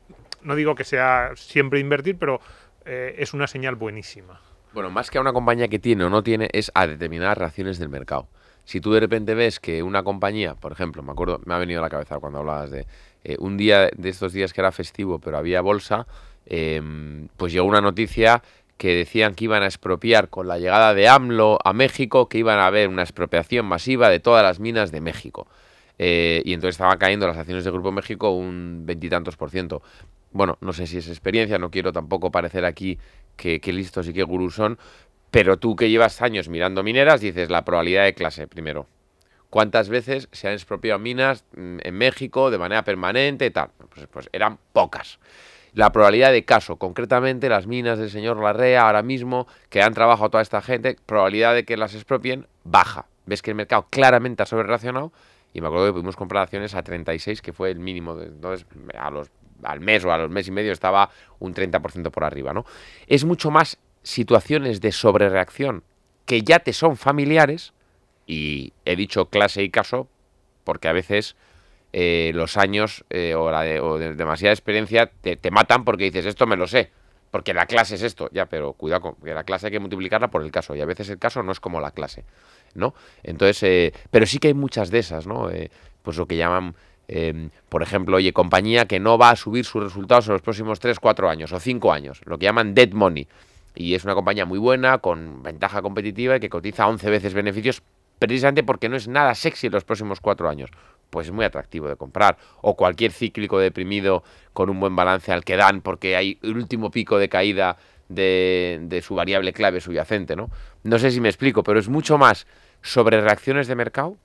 no digo que sea siempre invertir, pero eh, es una señal buenísima. Bueno, más que a una compañía que tiene o no tiene, es a determinadas raciones del mercado. Si tú de repente ves que una compañía, por ejemplo, me acuerdo, me ha venido a la cabeza cuando hablabas de eh, un día de estos días que era festivo, pero había bolsa, em, pues llegó una noticia que decían que iban a expropiar con la llegada de AMLO a México, que iban a haber una expropiación masiva de todas las minas de México. Eh, y entonces estaban cayendo las acciones de Grupo México un veintitantos por ciento. Bueno, no sé si es experiencia, no quiero tampoco parecer aquí que, que listos y que gurús son, pero tú que llevas años mirando mineras, dices la probabilidad de clase primero. ¿Cuántas veces se han expropiado minas mm, en México de manera permanente y tal? pues, pues eran pocas la probabilidad de caso, concretamente las minas del señor Larrea ahora mismo, que dan trabajo a toda esta gente, probabilidad de que las expropien baja. Ves que el mercado claramente ha sobrereaccionado y me acuerdo que pudimos comprar acciones a 36, que fue el mínimo. De, entonces, a los, al mes o a los mes y medio estaba un 30% por arriba. ¿no? Es mucho más situaciones de sobrereacción que ya te son familiares, y he dicho clase y caso, porque a veces eh, los años eh, o, la demasiada experiencia te, matan porque dices, esto me lo sé, porque la clase es esto. Ya, pero cuidado, con, que la clase hay que multiplicarla por el caso, y a veces el caso no es como la clase, ¿no? Entonces, eh, pero sí que hay muchas de esas, ¿no? pues lo que llaman... Em, por ejemplo, oye, compañía que no va a subir sus resultados en los próximos 3, 4 años o 5 años, lo que llaman dead money. Y es una compañía muy buena, con ventaja competitiva y que cotiza 11 veces beneficios precisamente porque no es nada sexy en los próximos 4 años pues es muy atractivo de comprar. O cualquier cíclico deprimido con un buen balance al que dan porque hay el último pico de caída de, su variable clave subyacente, ¿no? No sé si me explico, pero es mucho más sobre reacciones de mercado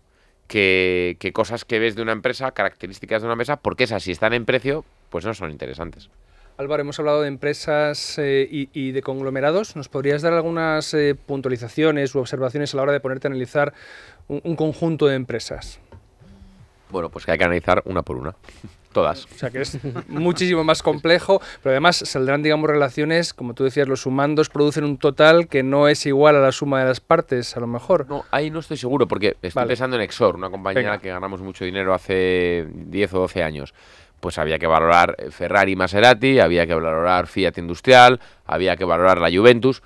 que, cosas que ves de una empresa, características de una empresa, porque esas, si están en precio, pues no son interesantes. Álvaro, hemos hablado de empresas eh, y, de conglomerados. ¿Nos podrías dar algunas eh, puntualizaciones u observaciones a la hora de ponerte a analizar un conjunto de empresas? Bueno, pues que hay que analizar una por una. Todas. O sea que es muchísimo más complejo, pero además saldrán, digamos, relaciones, como tú decías, los sumandos producen un total que no es igual a la suma de las partes, a lo mejor. No, ahí no estoy seguro, porque estoy pensando en Exor, una compañía que ganamos mucho dinero hace 10 o 12 años pues había que valorar Ferrari Maserati, había que valorar Fiat Industrial, había que valorar la Juventus.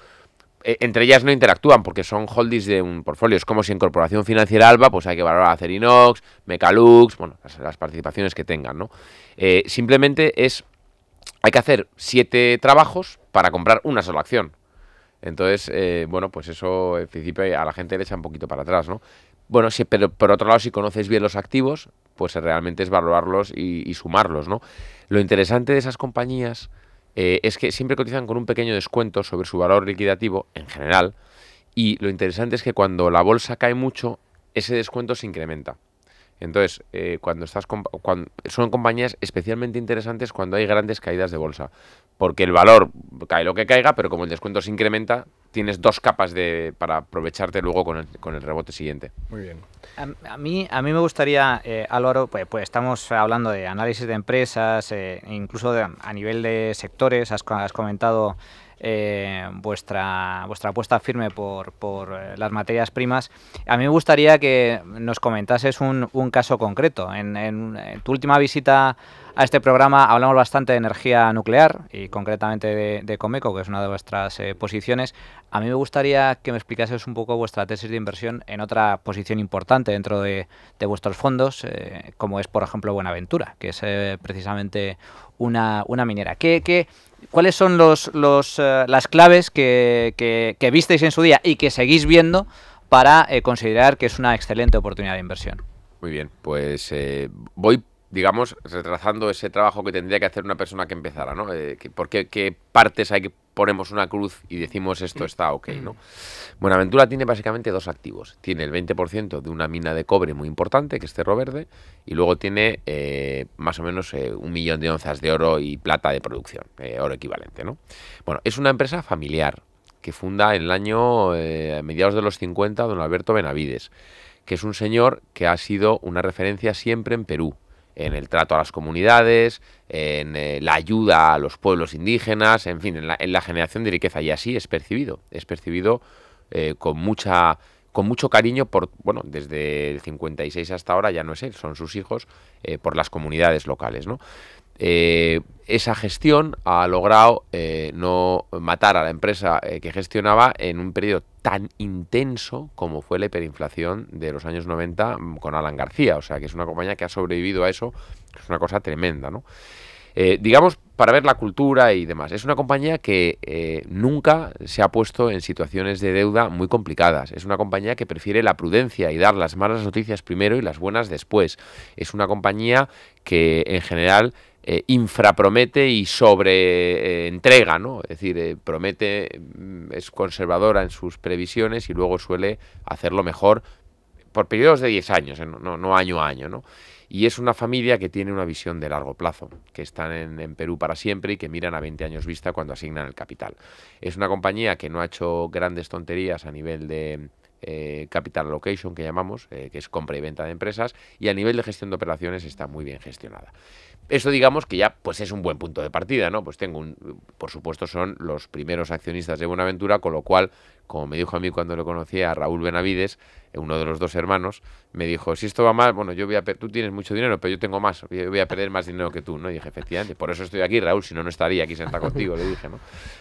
Eh, entre ellas no interactúan porque son holdings de un portfolio. Es como si en Corporación Financiera Alba pues hay que valorar Acerinox, Mecalux, bueno, las, participaciones que tengan, ¿no? Eh, simplemente es, hay que hacer siete trabajos para comprar una sola acción. Entonces, eh, bueno, pues eso en principio a la gente le echa un poquito para atrás, ¿no? Bueno, sí pero por otro lado, si conoces bien los activos, pues realmente es valorarlos y, y sumarlos, ¿no? Lo interesante de esas compañías eh, es que siempre cotizan con un pequeño descuento sobre su valor liquidativo en general y lo interesante es que cuando la bolsa cae mucho, ese descuento se incrementa. Entonces, eh, cuando estás son compañías especialmente interesantes cuando hay grandes caídas de bolsa porque el valor cae lo que caiga, pero como el descuento se incrementa, tienes dos capas de, para aprovecharte luego con el, con el rebote siguiente. Muy bien. A, a mí, a mí me gustaría, eh, Álvaro, pues, pues, estamos hablando de análisis de empresas, eh, incluso a nivel de sectores, has comentado eh, vuestra, vuestra apuesta firme por, eh, las materias primas. A mí me gustaría que nos comentases un, caso concreto. En, tu última visita a este programa hablamos bastante de energía nuclear y concretamente de, Comeco, que es una de vuestras eh, posiciones. A mí me gustaría que me explicases un poco vuestra tesis de inversión en otra posición importante dentro de, vuestros fondos, como es, por ejemplo, Buenaventura, que es precisamente una, una minera. ¿Qué, qué, ¿Cuáles son los, los, eh, las claves que, que, visteis en su día y que seguís viendo para eh, considerar que es una excelente oportunidad de inversión? Muy bien, pues eh, voy digamos, retrasando ese trabajo que tendría que hacer una persona que empezara, ¿no? Eh, ¿Por qué, partes hay que ponemos una cruz y decimos esto está ok, ¿no? Mm. Buenaventura tiene básicamente dos activos. Tiene el 20% de una mina de cobre muy importante, que es Cerro Verde, y luego tiene eh, más o menos eh, un millón de onzas de oro y plata de producción, oro equivalente, ¿no? Bueno, es una empresa familiar que funda en el año, a mediados de los 50, don Alberto Benavides, que es un señor que ha sido una referencia siempre en Perú en el trato a las comunidades, en eh, la ayuda a los pueblos indígenas, en fin, en la, generación de riqueza. Y así es percibido, es percibido eh, con mucha con mucho cariño por bueno desde el 56 hasta ahora ya no es él son sus hijos eh, por las comunidades locales no eh, esa gestión ha logrado eh, no matar a la empresa eh, que gestionaba en un periodo tan intenso como fue la hiperinflación de los años 90 mm, con Alan García. O sea, que es una compañía que ha sobrevivido a eso, es una cosa tremenda, ¿no? digamos, para ver la cultura y demás. Es una compañía que nunca se ha puesto en situaciones de deuda muy complicadas. Es una compañía que prefiere la prudencia y dar las malas noticias primero y las buenas después. Es una compañía que en general infra eh, infrapromete y sobre eh, entrega, ¿no? Es decir, eh, promete, mm, es conservadora en sus previsiones y luego suele hacerlo mejor por periodos de 10 años, no, año a año, ¿no? Y es una familia que tiene una visión de largo plazo, que están en, en, Perú para siempre y que miran a 20 años vista cuando asignan el capital. Es una compañía que no ha hecho grandes tonterías a nivel de eh, capital Location que llamamos, eh, que es compra y venta de empresas, y a nivel de gestión de operaciones está muy bien gestionada. Eso digamos que ya pues es un buen punto de partida, ¿no? Pues tengo un, por supuesto son los primeros accionistas de Buenaventura, con lo cual, como me dijo a mí cuando lo conocí a Raúl Benavides, eh, uno de los dos hermanos, me dijo, si esto va mal, bueno, yo voy a tú tienes mucho dinero, pero yo tengo más, yo voy a perder más dinero que tú, ¿no? Y dije, efectivamente, por eso estoy aquí, Raúl, si no, no estaría aquí sentado contigo, le dije, ¿no?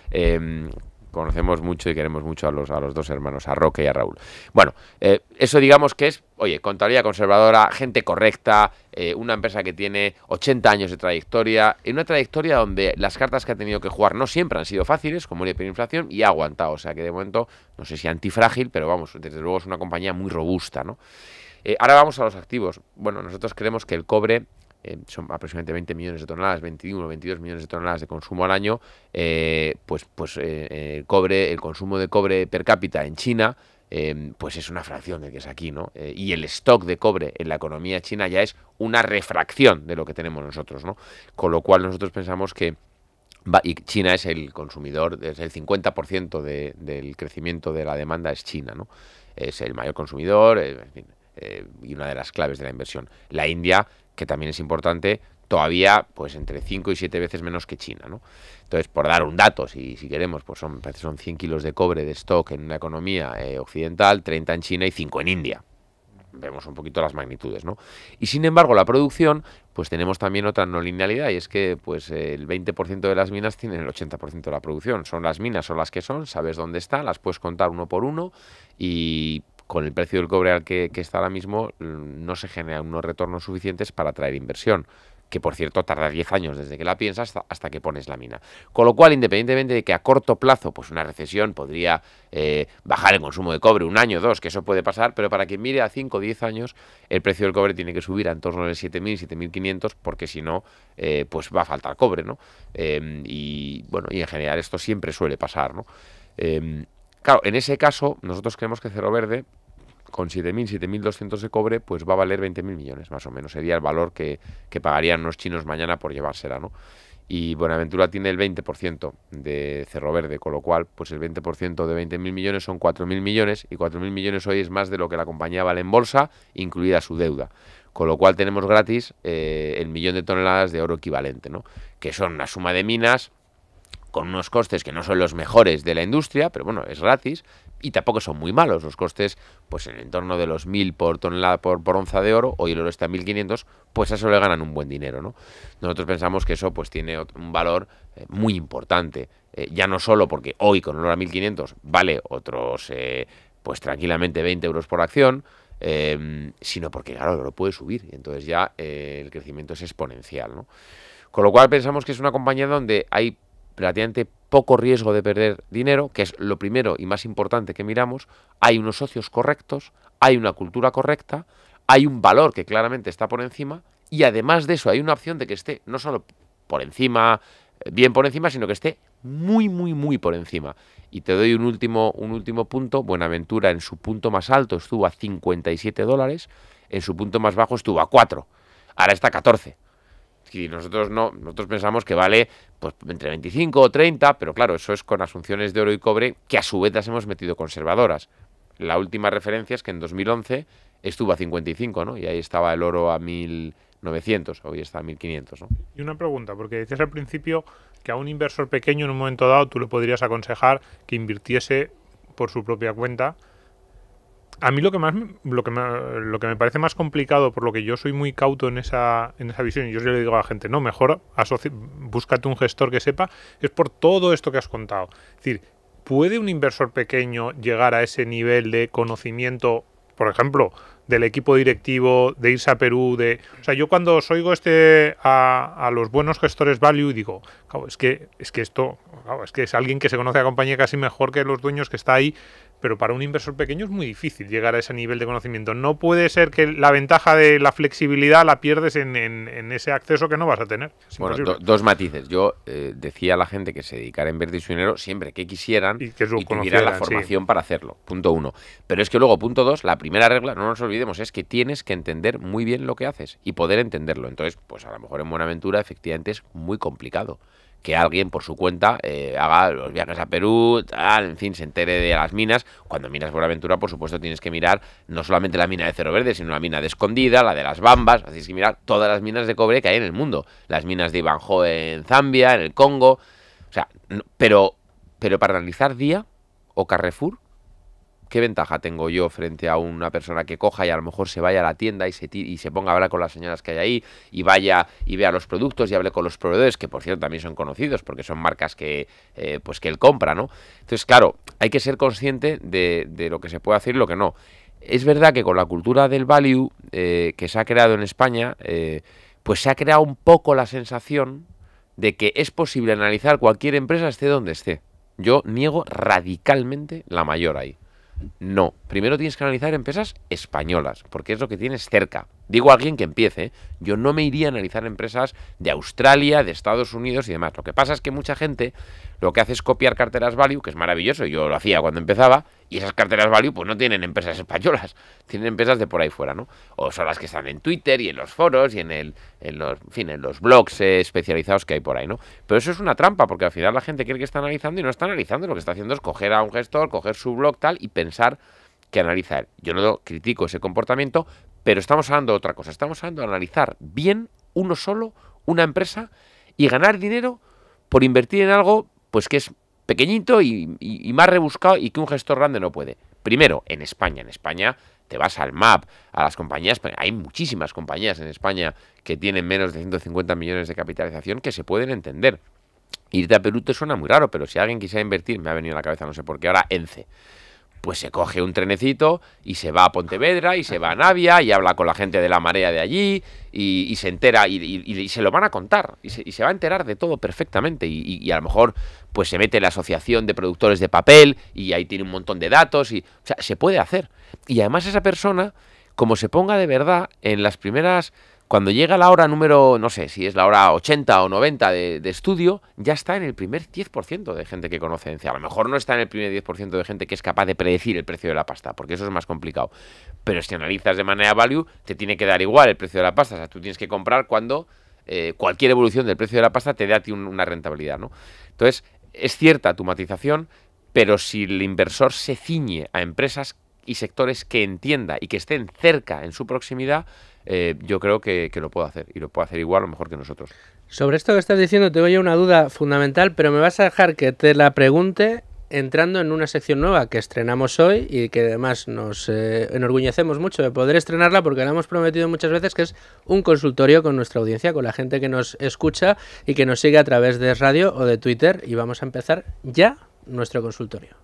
Em, conocemos mucho y queremos mucho a los, a los dos hermanos, a Roque y a Raúl. Bueno, eh, eso digamos que es, oye, Contaría conservadora, gente correcta, eh, una empresa que tiene 80 años de trayectoria, en una trayectoria donde las cartas que ha tenido que jugar no siempre han sido fáciles, como la hiperinflación, y ha aguantado. O sea que de momento, no sé si antifrágil, pero vamos, desde luego es una compañía muy robusta, ¿no? Eh, ahora vamos a los activos. Bueno, nosotros creemos que el cobre eh, son aproximadamente 20 millones de toneladas, 21 22 millones de toneladas de consumo al año, eh, pues, pues eh, el cobre, el consumo de cobre per cápita en China, em, pues es una fracción del que es aquí, ¿no? y el stock de cobre en la economía china ya es una refracción de lo que tenemos nosotros, ¿no? Con lo cual nosotros pensamos que y China es el consumidor, es el 50% del crecimiento de la demanda es China, ¿no? Es el mayor consumidor, y una de las claves de la inversión. La India que también es importante, todavía pues entre 5 y 7 veces menos que China. ¿no? Entonces, por dar un dato, si, si queremos, pues son, son 100 kilos de cobre de stock en una economía eh, occidental, 30 en China y 5 en India. Vemos un poquito las magnitudes, ¿no? Y sin embargo, la producción, pues tenemos también otra no linealidad y es que pues el 20% de las minas tienen el 80% de la producción. Son las minas, son las que son, sabes dónde están, las puedes contar uno por uno y con el precio del cobre al que, está ahora mismo, no se generan unos retornos suficientes para atraer inversión que por cierto tarda 10 años desde que la piensas hasta, que pones la mina. Con lo cual, independientemente de que a corto plazo, pues una recesión podría eh, bajar el consumo de cobre un año, dos, que eso puede pasar, pero para quien mire a 5 o 10 años, el precio del cobre tiene que subir a en torno de 7.000, 7.500, porque si no, eh, pues va a faltar cobre, ¿no? Em, y bueno, y en general esto siempre suele pasar, ¿no? Em, claro, en ese caso, nosotros creemos que Cerro Verde con 7.000, 7.200 de cobre, pues va a valer 20.000 millones más o menos. Sería el valor que, pagarían los chinos mañana por llevársela, ¿no? Y Buenaventura tiene el 20% de Cerro Verde, con lo cual, pues el 20% de 20.000 millones son 4.000 millones, y 4.000 millones hoy es más de lo que la compañía vale en bolsa, incluida su deuda. Con lo cual tenemos gratis eh, el millón de toneladas de oro equivalente, ¿no? Que son la suma de minas con unos costes que no son los mejores de la industria, pero bueno, es gratis, y tampoco son muy malos. Los costes, pues en el entorno de los 1000 por tonelada por, onza de oro, hoy el oro está en 1500, pues a eso le ganan un buen dinero, ¿no? Nosotros pensamos que eso pues tiene un valor eh, muy importante, eh, ya no solo porque hoy con el oro a 1500 vale otros, eh, pues tranquilamente 20 euros por acción, em, sino porque, claro, el oro puede subir, y entonces ya el crecimiento es exponencial, Con lo cual pensamos que es una compañía donde hay relativamente poco riesgo de perder dinero, que es lo primero y más importante que miramos, hay unos socios correctos, hay una cultura correcta, hay un valor que claramente está por encima y además de eso hay una opción de que esté no solo por encima, eh, bien por encima, sino que esté muy, muy, muy por encima. Y te doy un último, un último punto. Buenaventura en su punto más alto estuvo a 57 dólares, en su punto más bajo estuvo a 4. Ahora está a 14. Y nosotros no, nosotros pensamos que vale pues entre 25 o 30, pero claro, eso es con asunciones de oro y cobre que a su vez las hemos metido conservadoras. La última referencia es que en 2011 estuvo a 55, ¿no? Y ahí estaba el oro a 1900, hoy está a 1500, ¿no? Y una pregunta, porque decías al principio que a un inversor pequeño en un momento dado tú le podrías aconsejar que invirtiese por su propia cuenta a mí lo que más lo que, me, lo que me parece más complicado, por lo que yo soy muy cauto en esa, en esa visión, y yo le digo a la gente, no, mejor búscate un gestor que sepa, es por todo esto que has contado. Es decir, ¿puede un inversor pequeño llegar a ese nivel de conocimiento, por ejemplo, del equipo directivo, de irse a Perú, de... O sea, yo cuando os oigo este a, los buenos gestores value digo, es que, es que esto, es que es alguien que se conoce a la compañía casi mejor que los dueños que está ahí pero para un inversor pequeño es muy difícil llegar a ese nivel de conocimiento. No puede ser que la ventaja de la flexibilidad la pierdes en, en, ese acceso que no vas a tener. Bueno, dos matices. Yo eh, decía a la gente que se dedicara a invertir su dinero siempre que quisieran y que tuvieran la formación para hacerlo. Punto uno. Pero es que luego, punto dos, la primera regla, no nos olvidemos, es que tienes que entender muy bien lo que haces y poder entenderlo. Entonces, pues a lo mejor en Buenaventura efectivamente es muy complicado que alguien por su cuenta eh, haga los viajes a Perú, tal, en fin, se entere de las minas. Cuando miras aventura, por supuesto, tienes que mirar no solamente la mina de Cerro Verde, sino la mina de Escondida, la de las Bambas, así que mirar todas las minas de cobre que hay en el mundo. Las minas de Ivanhoe en Zambia, en el Congo. O sea, pero, pero para analizar Día o Carrefour, ¿qué ventaja tengo yo frente a una persona que coja y a lo mejor se vaya a la tienda y se, y se ponga a hablar con las señoras que hay ahí y vaya y vea los productos y hable con los proveedores, que por cierto también son conocidos porque son marcas que, eh, pues que él compra, ¿no? Entonces, claro, hay que ser consciente de, lo que se puede hacer y lo que no. Es verdad que con la cultura del value eh, que se ha creado en España, eh, pues se ha creado un poco la sensación de que es posible analizar cualquier empresa esté donde esté. Yo niego radicalmente la mayor ahí. No, primero tienes que analizar empresas españolas, porque es lo que tienes cerca. Digo a alguien que empiece. Yo no me iría a analizar empresas de Australia, de Estados Unidos y demás. Lo que pasa es que mucha gente lo que hace es copiar carteras value, que es maravilloso, yo lo hacía cuando empezaba, y esas carteras value pues no tienen empresas españolas, tienen empresas de por ahí fuera, ¿no? O son las que están en Twitter y en los foros y en, el, en, los, los blogs eh, especializados que hay por ahí, ¿no? Pero eso es una trampa, porque al final la gente cree que está analizando y no está analizando, lo que está haciendo es coger a un gestor, coger su blog tal y pensar que analizar. Yo no critico ese comportamiento, pero estamos hablando de otra cosa, estamos hablando de analizar bien uno solo, una empresa, y ganar dinero por invertir en algo pues que es pequeñito y, más rebuscado y que un gestor grande no puede. Primero, en España. En España te vas al MAP, a las compañías, hay muchísimas compañías en España que tienen menos de 150 millones de capitalización que se pueden entender. Irte a Perú te suena muy raro, pero si alguien quisiera invertir, me ha venido a la cabeza, no sé por qué, ahora ENCE pues se coge un trenecito y se va a Pontevedra y se va a Navia y habla con la gente de la marea de allí y, se entera y, se lo van a contar y se, va a enterar de todo perfectamente y, a lo mejor pues se mete en la asociación de productores de papel y ahí tiene un montón de datos y o sea, se puede hacer y además esa persona como se ponga de verdad en las primeras cuando llega la hora número, no sé si es la hora 80 o 90 de, estudio, ya está en el primer 10% de gente que conoce A lo mejor no está en el primer 10% de gente que es capaz de predecir el precio de la pasta, porque eso es más complicado. Pero si analizas de manera value, te tiene que dar igual el precio de la pasta. O sea, tú tienes que comprar cuando eh, cualquier evolución del precio de la pasta te da a ti una rentabilidad, ¿no? Entonces, es cierta tu matización, pero si el inversor se ciñe a empresas y sectores que entienda y que estén cerca en su proximidad, eh, yo creo que, lo puedo hacer y lo puedo hacer igual o mejor que nosotros. Sobre esto que estás diciendo tengo voy una duda fundamental, pero me vas a dejar que te la pregunte entrando en una sección nueva que estrenamos hoy y que además nos eh, enorgullecemos mucho de poder estrenarla porque la hemos prometido muchas veces que es un consultorio con nuestra audiencia, con la gente que nos escucha y que nos sigue a través de radio o de Twitter y vamos a empezar ya nuestro consultorio.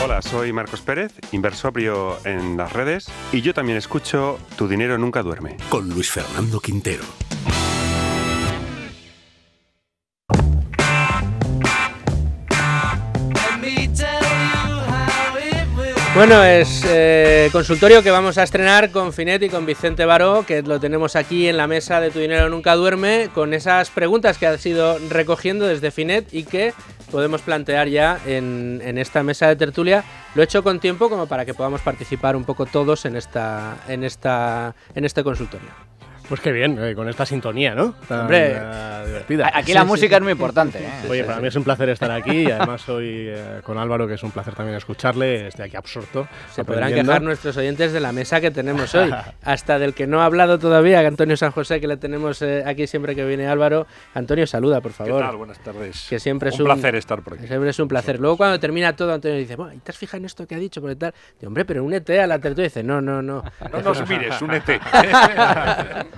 Hola, soy Marcos Pérez, inversorio en las redes, y yo también escucho Tu dinero nunca duerme. Con Luis Fernando Quintero. Bueno, es eh, consultorio que vamos a estrenar con Finet y con Vicente Baró, que lo tenemos aquí en la mesa de Tu Dinero Nunca Duerme, con esas preguntas que has ido recogiendo desde Finet y que podemos plantear ya en, esta mesa de tertulia. Lo he hecho con tiempo como para que podamos participar un poco todos en, esta, en, esta, en este consultorio. Pues qué bien, eh, con esta sintonía, ¿no? Hombre, eh, divertida. Aquí la música es muy importante. ¿eh? Oye, para mí es un placer estar aquí y además hoy con Álvaro, que es un placer también escucharle, estoy aquí absorto. Se podrán quejar nuestros oyentes de la mesa que tenemos hoy, hasta del que no ha hablado todavía, que Antonio San José, que le tenemos aquí siempre que viene Álvaro. Antonio, saluda, por favor. ¿Qué Buenas tardes. Que siempre un es un placer estar por aquí. Siempre es un placer. Luego cuando termina todo, Antonio dice, bueno, ¿y te has en esto que ha dicho? Porque tal. De Hombre, pero únete a la tertulia. Dice, no, no, no. No nos mires, únete.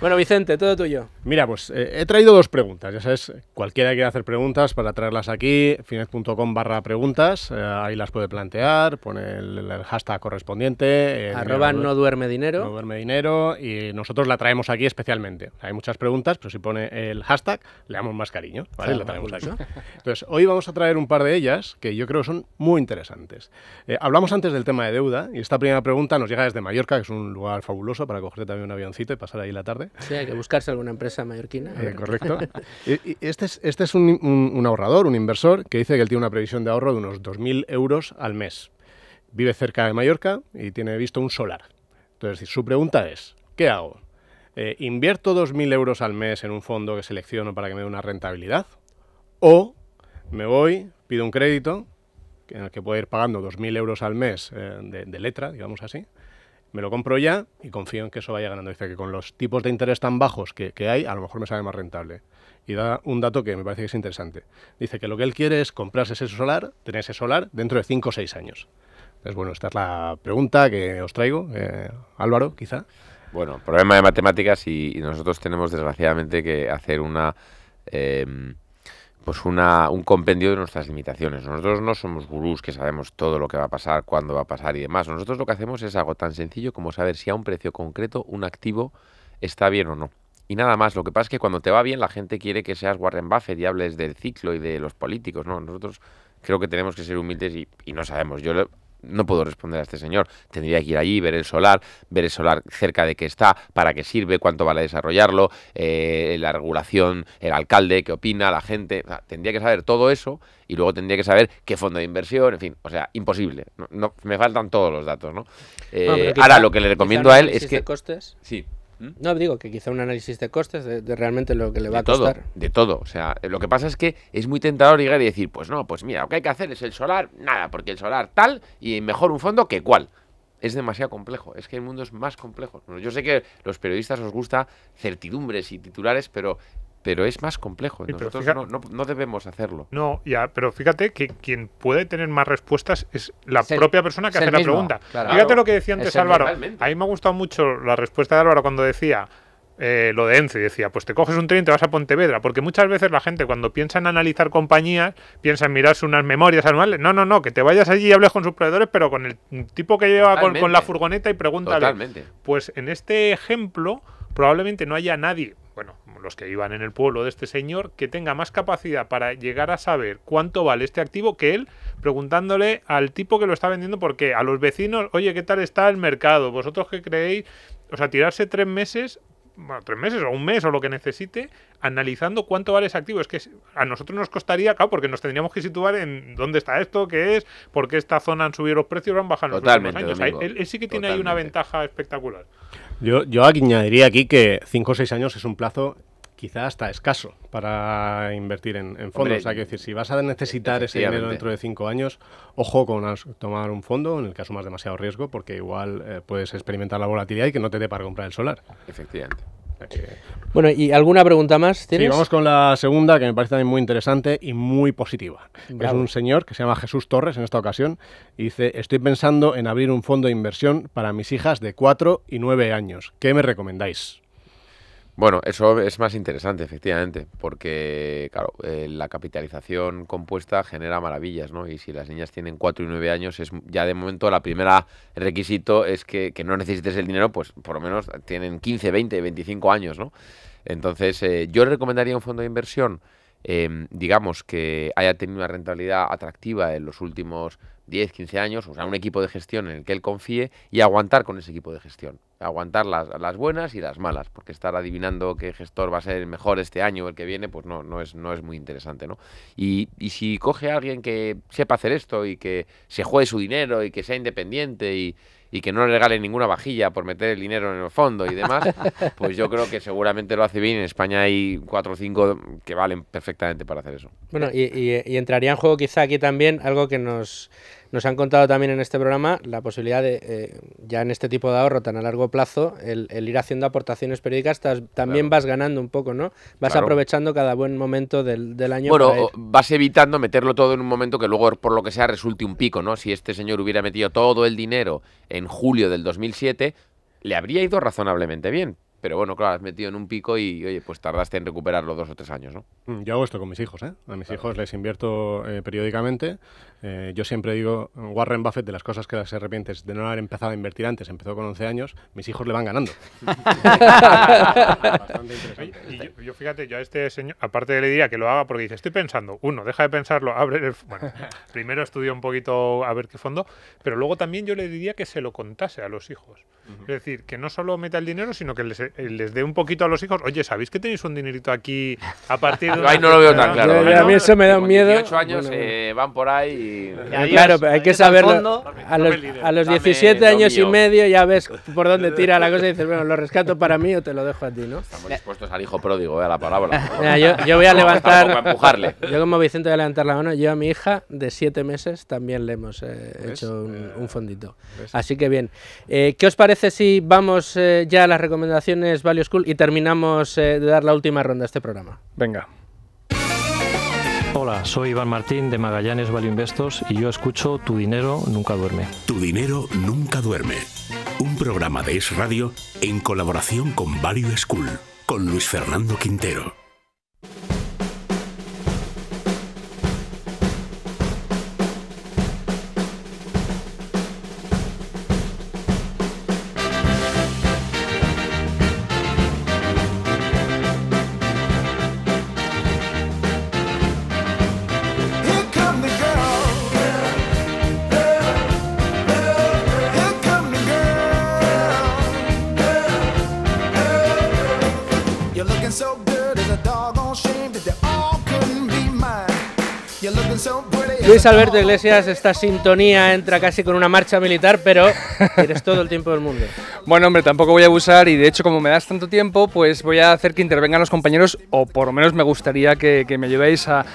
Bueno, Vicente, todo tuyo. Mira, pues eh, he traído dos preguntas. Ya sabes, cualquiera que quiera hacer preguntas para traerlas aquí, finescom barra preguntas. Eh, ahí las puede plantear, pone el, hashtag correspondiente. Eh, Arroba no, duerme dinero. No duerme dinero. Y nosotros la traemos aquí especialmente. Hay muchas preguntas, pero si pone el hashtag, le damos más cariño. ¿vale? la traemos aquí. Entonces, hoy vamos a traer un par de ellas que yo creo son muy interesantes. hablamos antes del tema de deuda y esta primera pregunta nos llega desde Mallorca, que es un lugar fabuloso para cogerte también un avioncito y pasar ahí la tarde. Sí, hay que buscarse alguna empresa mallorquina. Eh, correcto. Este es, este un, ahorrador, un inversor, que dice que él tiene una previsión de ahorro de unos 2.000 euros al mes. Vive cerca de Mallorca y tiene visto un solar. Entonces, su pregunta es, ¿qué hago? Eh, ¿Invierto 2.000 euros al mes en un fondo que selecciono para que me dé una rentabilidad? ¿O me voy, pido un crédito en el que puedo ir pagando 2.000 euros al mes eh, de, letra, digamos así, me lo compro ya y confío en que eso vaya ganando. Dice que con los tipos de interés tan bajos que, hay, a lo mejor me sale más rentable. Y da un dato que me parece que es interesante. Dice que lo que él quiere es comprarse ese solar, tener ese solar dentro de 5 o 6 años. Entonces, bueno, esta es la pregunta que os traigo, eh, Álvaro, quizá. Bueno, problema de matemáticas y, nosotros tenemos desgraciadamente que hacer una... Eh, pues una, un compendio de nuestras limitaciones. Nosotros no somos gurús que sabemos todo lo que va a pasar, cuándo va a pasar y demás. Nosotros lo que hacemos es algo tan sencillo como saber si a un precio concreto un activo está bien o no. Y nada más, lo que pasa es que cuando te va bien la gente quiere que seas Warren Buffett y hables del ciclo y de los políticos, ¿no? Nosotros creo que tenemos que ser humildes y, y no sabemos. Yo no puedo responder a este señor. Tendría que ir allí, ver el solar, ver el solar cerca de qué está, para qué sirve, cuánto vale desarrollarlo, eh, la regulación, el alcalde, qué opina, la gente. tendría que saber todo eso y luego tendría que saber qué fondo de inversión, en fin, o sea, imposible. No, me faltan todos los datos, ¿no? Eh, ahora lo que le recomiendo a él es que. Costes. Sí. ¿Mm? No, digo que quizá un análisis de costes de, realmente lo que le va a costar. de todo. O sea, lo que pasa es que es muy tentador llegar y decir, pues no, pues mira, lo que hay que hacer es el solar, nada, porque el solar tal y mejor un fondo que cual. Es demasiado complejo, es que el mundo es más complejo. yo sé que los periodistas os gusta certidumbres y titulares, pero pero es más complejo. Nosotros no, debemos hacerlo. No, ya, pero fíjate que quien puede tener más respuestas es la propia persona que hace la pregunta. fíjate lo que decía antes Álvaro. A mí me ha gustado mucho la respuesta de Álvaro cuando decía eh, lo de Ence, decía, pues te coges un tren y te vas a Pontevedra, porque muchas veces la gente cuando piensa en analizar compañías, piensa en mirarse unas memorias anuales, no, no, no, que te vayas allí y hables con sus proveedores, pero con el tipo que lleva con, la furgoneta y pregúntale. Totalmente. Pues en este ejemplo probablemente no haya nadie bueno, los que iban en el pueblo de este señor, que tenga más capacidad para llegar a saber cuánto vale este activo que él preguntándole al tipo que lo está vendiendo, porque a los vecinos, oye, ¿qué tal está el mercado? ¿Vosotros qué creéis? O sea, tirarse tres meses bueno, tres meses o un mes o lo que necesite, analizando cuánto vale ese activo. Es que a nosotros nos costaría, claro, porque nos tendríamos que situar en dónde está esto, qué es, por qué esta zona han subido los precios, han bajado los últimos años. él, sí que tiene ahí una ventaja espectacular. Yo, yo añadiría aquí que 5 o 6 años es un plazo quizá hasta escaso para invertir en, fondos. o sea, que decir, si vas a necesitar ese dinero dentro de cinco años, ojo con tomar un fondo, en el caso más demasiado riesgo, porque igual eh, puedes experimentar la volatilidad y que no te dé para comprar el solar. Efectivamente. Bueno, ¿y alguna pregunta más tienes? vamos con la segunda, que me parece también muy interesante y muy positiva. Es un señor que se llama Jesús Torres en esta ocasión y dice, estoy pensando en abrir un fondo de inversión para mis hijas de 4 y 9 años. ¿Qué me recomendáis? Bueno, eso es más interesante, efectivamente, porque, claro, eh, la capitalización compuesta genera maravillas, ¿no? Y si las niñas tienen 4 y 9 años, es ya de momento la primera requisito es que, no necesites el dinero, pues por lo menos tienen 15, 20, 25 años, ¿no? Entonces, eh, yo yo recomendaría un fondo de inversión, em, digamos, que haya tenido una rentabilidad atractiva en los últimos 10, 15 años, o sea, un equipo de gestión en el que él confíe y aguantar con ese equipo de gestión aguantar las, las, buenas y las malas, porque estar adivinando qué gestor va a ser el mejor este año o el que viene, pues no, no, es, no es muy interesante, ¿no? Y, y, si coge a alguien que sepa hacer esto y que se juegue su dinero y que sea independiente y, y que no le regale ninguna vajilla por meter el dinero en el fondo y demás, pues yo creo que seguramente lo hace bien. En España hay cuatro o cinco que valen perfectamente para hacer eso. Bueno, y, y entraría en juego quizá aquí también algo que nos nos han contado también en este programa la posibilidad de, eh, ya en este tipo de ahorro tan a largo plazo, el, ir haciendo aportaciones periódicas, también vas ganando un poco, ¿no? Vas aprovechando cada buen momento del, del año. Bueno, vas evitando meterlo todo en un momento que luego, por lo que sea, resulte un pico, ¿no? Si este señor hubiera metido todo el dinero en julio del 2007, le habría ido razonablemente bien, pero bueno, claro, has metido en un pico y, oye, pues tardaste en recuperarlo dos o tres años, ¿no? Mm, yo hago esto con mis hijos, ¿eh? A mis hijos les invierto eh, periódicamente. Eh, yo siempre digo, Warren Buffett, de las cosas que se arrepientes de no haber empezado a invertir antes. Empezó con 11 años, mis hijos le van ganando. Bastante interesante. Y, yo, fíjate, yo a este señor, aparte de le diría que lo haga porque dice, estoy pensando, uno, deja de pensarlo, abre el... Bueno, primero estudia un poquito a ver qué fondo, pero luego también yo le diría que se lo contase a los hijos. Es decir, que no solo meta el dinero, sino que eh, les, dé un poquito a los hijos. Oye, ¿sabéis que tenéis un dinerito aquí a partir de.? ahí no lo veo tan claro. a mí eso me da un miedo. 18 años eh, van por ahí. Y... Eh, claro, hay que saberlo. a, los, a 17 años y medio ya ves por dónde tira la cosa y dices, bueno, lo rescato para mí o te lo dejo a ti, ¿no? Estamos dispuestos al hijo pródigo, a la palabra. yo, voy a levantar. Yo, como Vicente, voy a levantar la mano. Yo a mi hija de 7 meses también le hemos hecho un, fondito. Así que bien. ¿Qué os parece? parece si vamos eh, ya a las recomendaciones Value School y terminamos eh, de dar la última ronda a este programa? Venga. Hola, soy Iván Martín de Magallanes Value Investos y yo escucho Tu Dinero Nunca Duerme. Tu Dinero Nunca Duerme. Un programa de Es Radio en colaboración con Value School, con Luis Fernando Quintero. Luis Alberto Iglesias, esta sintonía entra casi con una marcha militar, pero eres todo el tiempo del mundo. Bueno, hombre, tampoco voy a abusar y de hecho, como me das tanto tiempo, pues voy a hacer que intervengan los compañeros, o por lo menos me gustaría que, me ayudéis a,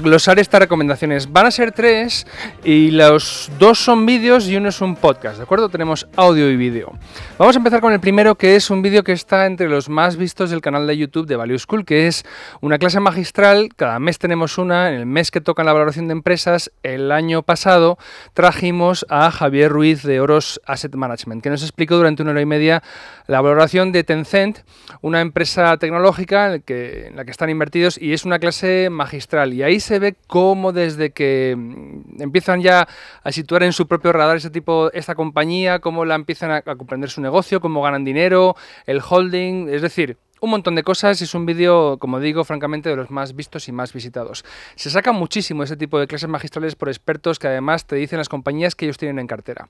glosar estas recomendaciones. Van a ser tres y los dos son vídeos y uno es un podcast, ¿de acuerdo? Tenemos audio y vídeo. Vamos a empezar con el primero, que es un vídeo que está entre los más vistos del canal de YouTube de Value School, que es una clase magistral. Cada mes tenemos una, en el mes que toca la valoración de empresas el año pasado trajimos a Javier Ruiz de Oros Asset Management, que nos explicó durante una hora y media la valoración de Tencent, una empresa tecnológica en la que, están invertidos y es una clase magistral. Y ahí se ve cómo desde que mm, empiezan ya a situar en su propio radar ese tipo, esta compañía, cómo la empiezan a comprender su negocio, cómo ganan dinero, el holding, es decir, un montón de cosas y es un vídeo, como digo, francamente de los más vistos y más visitados. Se saca muchísimo ese tipo de clases magistrales por expertos que además te dicen las compañías que ellos tienen en cartera.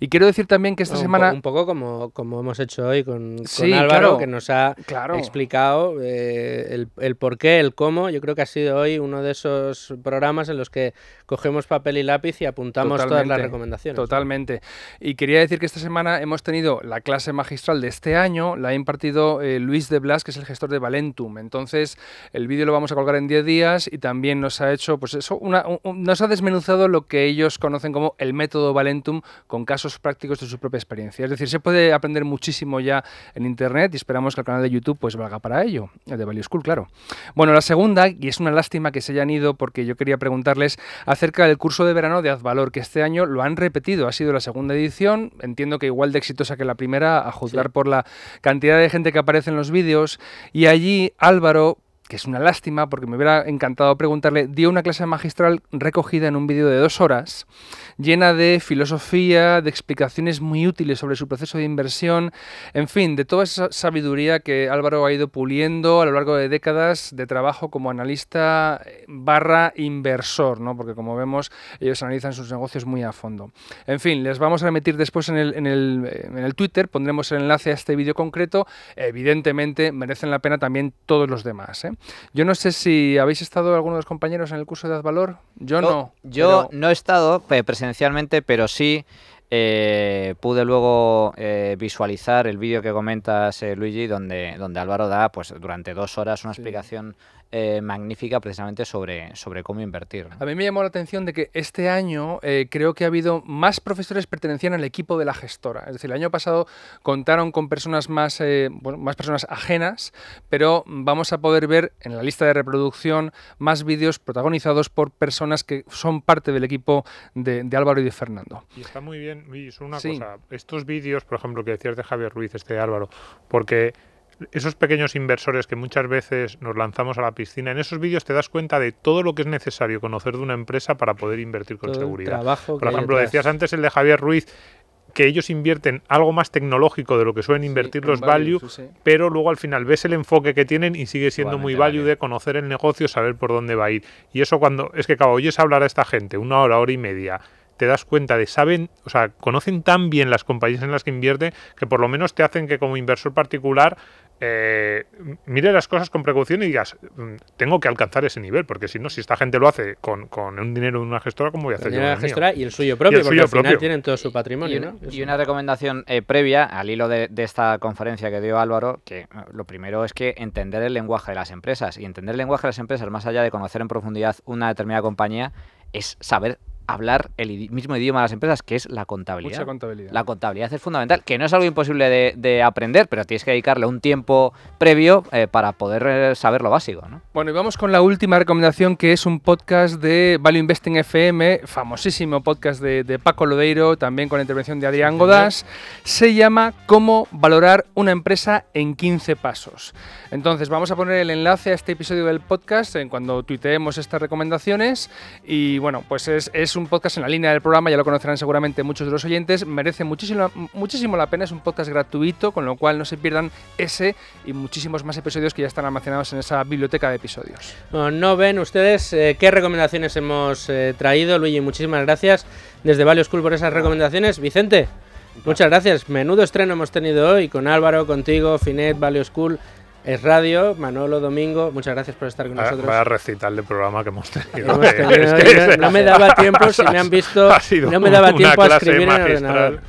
Y quiero decir también que esta semana... Un poco como, como hemos hecho hoy con, Álvaro, que nos ha explicado eh, el, por qué, el cómo. Yo creo que ha sido hoy uno de esos programas en los que cogemos papel y lápiz y apuntamos todas las recomendaciones. Totalmente. Y quería decir que esta semana hemos tenido la clase magistral de este año, la ha impartido eh, Luis de Blas, que es el gestor de Valentum. Entonces, el vídeo lo vamos a colgar en 10 días y también nos ha hecho, pues eso, nos ha desmenuzado lo que ellos conocen como el método Valentum con casos prácticos de su propia experiencia. Es decir, se puede aprender muchísimo ya en Internet y esperamos que el canal de YouTube pues valga para ello, de Value School, claro. Bueno, la segunda, y es una lástima que se hayan ido porque yo quería preguntarles acerca del curso de verano de Valor, que este año lo han repetido, ha sido la segunda edición, entiendo que igual de exitosa que la primera, a juzgar por la cantidad de gente que aparece en los vídeos y allí Álvaro que es una lástima porque me hubiera encantado preguntarle, dio una clase magistral recogida en un vídeo de dos horas, llena de filosofía, de explicaciones muy útiles sobre su proceso de inversión, en fin, de toda esa sabiduría que Álvaro ha ido puliendo a lo largo de décadas de trabajo como analista eh, barra inversor, ¿no? porque como vemos ellos analizan sus negocios muy a fondo. En fin, les vamos a remitir después eh, en el, Twitter, pondremos el enlace a este vídeo concreto, evidentemente merecen la pena también todos los demás. ¿eh? Yo no sé si habéis estado alguno de los compañeros en el curso de Valor. Yo no. yo no he estado eh, presencialmente, pero sí eh, pude luego eh, visualizar el vídeo que comentas, Luigi, donde, donde Álvaro da pues durante dos horas una explicación eh, magnífica precisamente sobre, sobre cómo invertir. A mí me llamó la atención de que este año eh, creo que ha habido más profesores pertenecían al equipo de la gestora. Es decir, el año pasado contaron con personas más, eh, más personas ajenas, pero vamos a poder ver en la lista de reproducción más vídeos protagonizados por personas que son parte del equipo de, Álvaro y de Fernando. Y está muy bien, y una cosa, estos vídeos, por ejemplo, que decías de Javier Ruiz, este de Álvaro, porque esos pequeños inversores que muchas veces nos lanzamos a la piscina, en esos vídeos te das cuenta de todo lo que es necesario conocer de una empresa para poder invertir con seguridad. Por ejemplo, decías antes el de Javier Ruiz, que ellos invierten algo más tecnológico de lo que suelen invertir los value, pero luego al final ves el enfoque que tienen y sigue siendo muy value, de conocer el negocio, saber por dónde va a ir. Y eso cuando, es que de oyes hablar a esta gente una hora, hora y media, te das cuenta de saben, o sea, conocen tan bien las compañías en las que invierte que por lo menos te hacen que como inversor particular eh, mire las cosas con precaución y digas, mm, tengo que alcanzar ese nivel, porque si no, si esta gente lo hace con, un dinero de una gestora, ¿cómo voy a hacer yo? Una gestora y el suyo propio, porque al final tienen todo su patrimonio. Y, una recomendación eh, previa al hilo de, de, esta conferencia que dio Álvaro, que eh, lo primero es que entender el lenguaje de las empresas y entender el lenguaje de las empresas, más allá de conocer en profundidad una determinada compañía, es saber hablar el mismo idioma de las empresas, que es la contabilidad. La contabilidad es fundamental, que no es algo imposible de, aprender, pero tienes que dedicarle un tiempo previo eh, para poder eh, saber lo básico. Bueno, y vamos con la última recomendación, que es un podcast de Value Investing FM, famosísimo podcast de, Paco Lodeiro, también con la intervención de Adrián Godás. Se llama Cómo valorar una empresa en 15 pasos. Entonces, vamos a poner el enlace a este episodio del podcast en cuando tuiteemos estas recomendaciones. Y bueno, pues es un un podcast en la línea del programa, ya lo conocerán seguramente muchos de los oyentes, merece muchísimo, muchísimo la pena, es un podcast gratuito, con lo cual no se pierdan ese y muchísimos más episodios que ya están almacenados en esa biblioteca de episodios. no ven ustedes eh, qué recomendaciones hemos eh, traído, Luigi, muchísimas gracias desde Value School por esas recomendaciones. Vicente, muchas gracias, menudo estreno hemos tenido hoy con Álvaro, contigo, Finet, Value School. Es Radio, Manolo Domingo, muchas gracias por estar con nosotros. Para a recitar el programa que hemos tenido. no, me daba tiempo, si me han visto, no me daba tiempo a escribir en ordenador.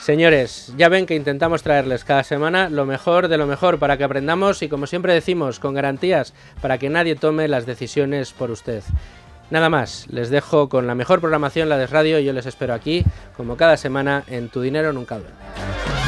Señores, ya ven que intentamos traerles cada semana lo mejor de lo mejor para que aprendamos y como siempre decimos, con garantías, para que nadie tome las decisiones por usted. Nada más, les dejo con la mejor programación, la de radio, y yo les espero aquí, como cada semana, en Tu Dinero Nunca Duerme.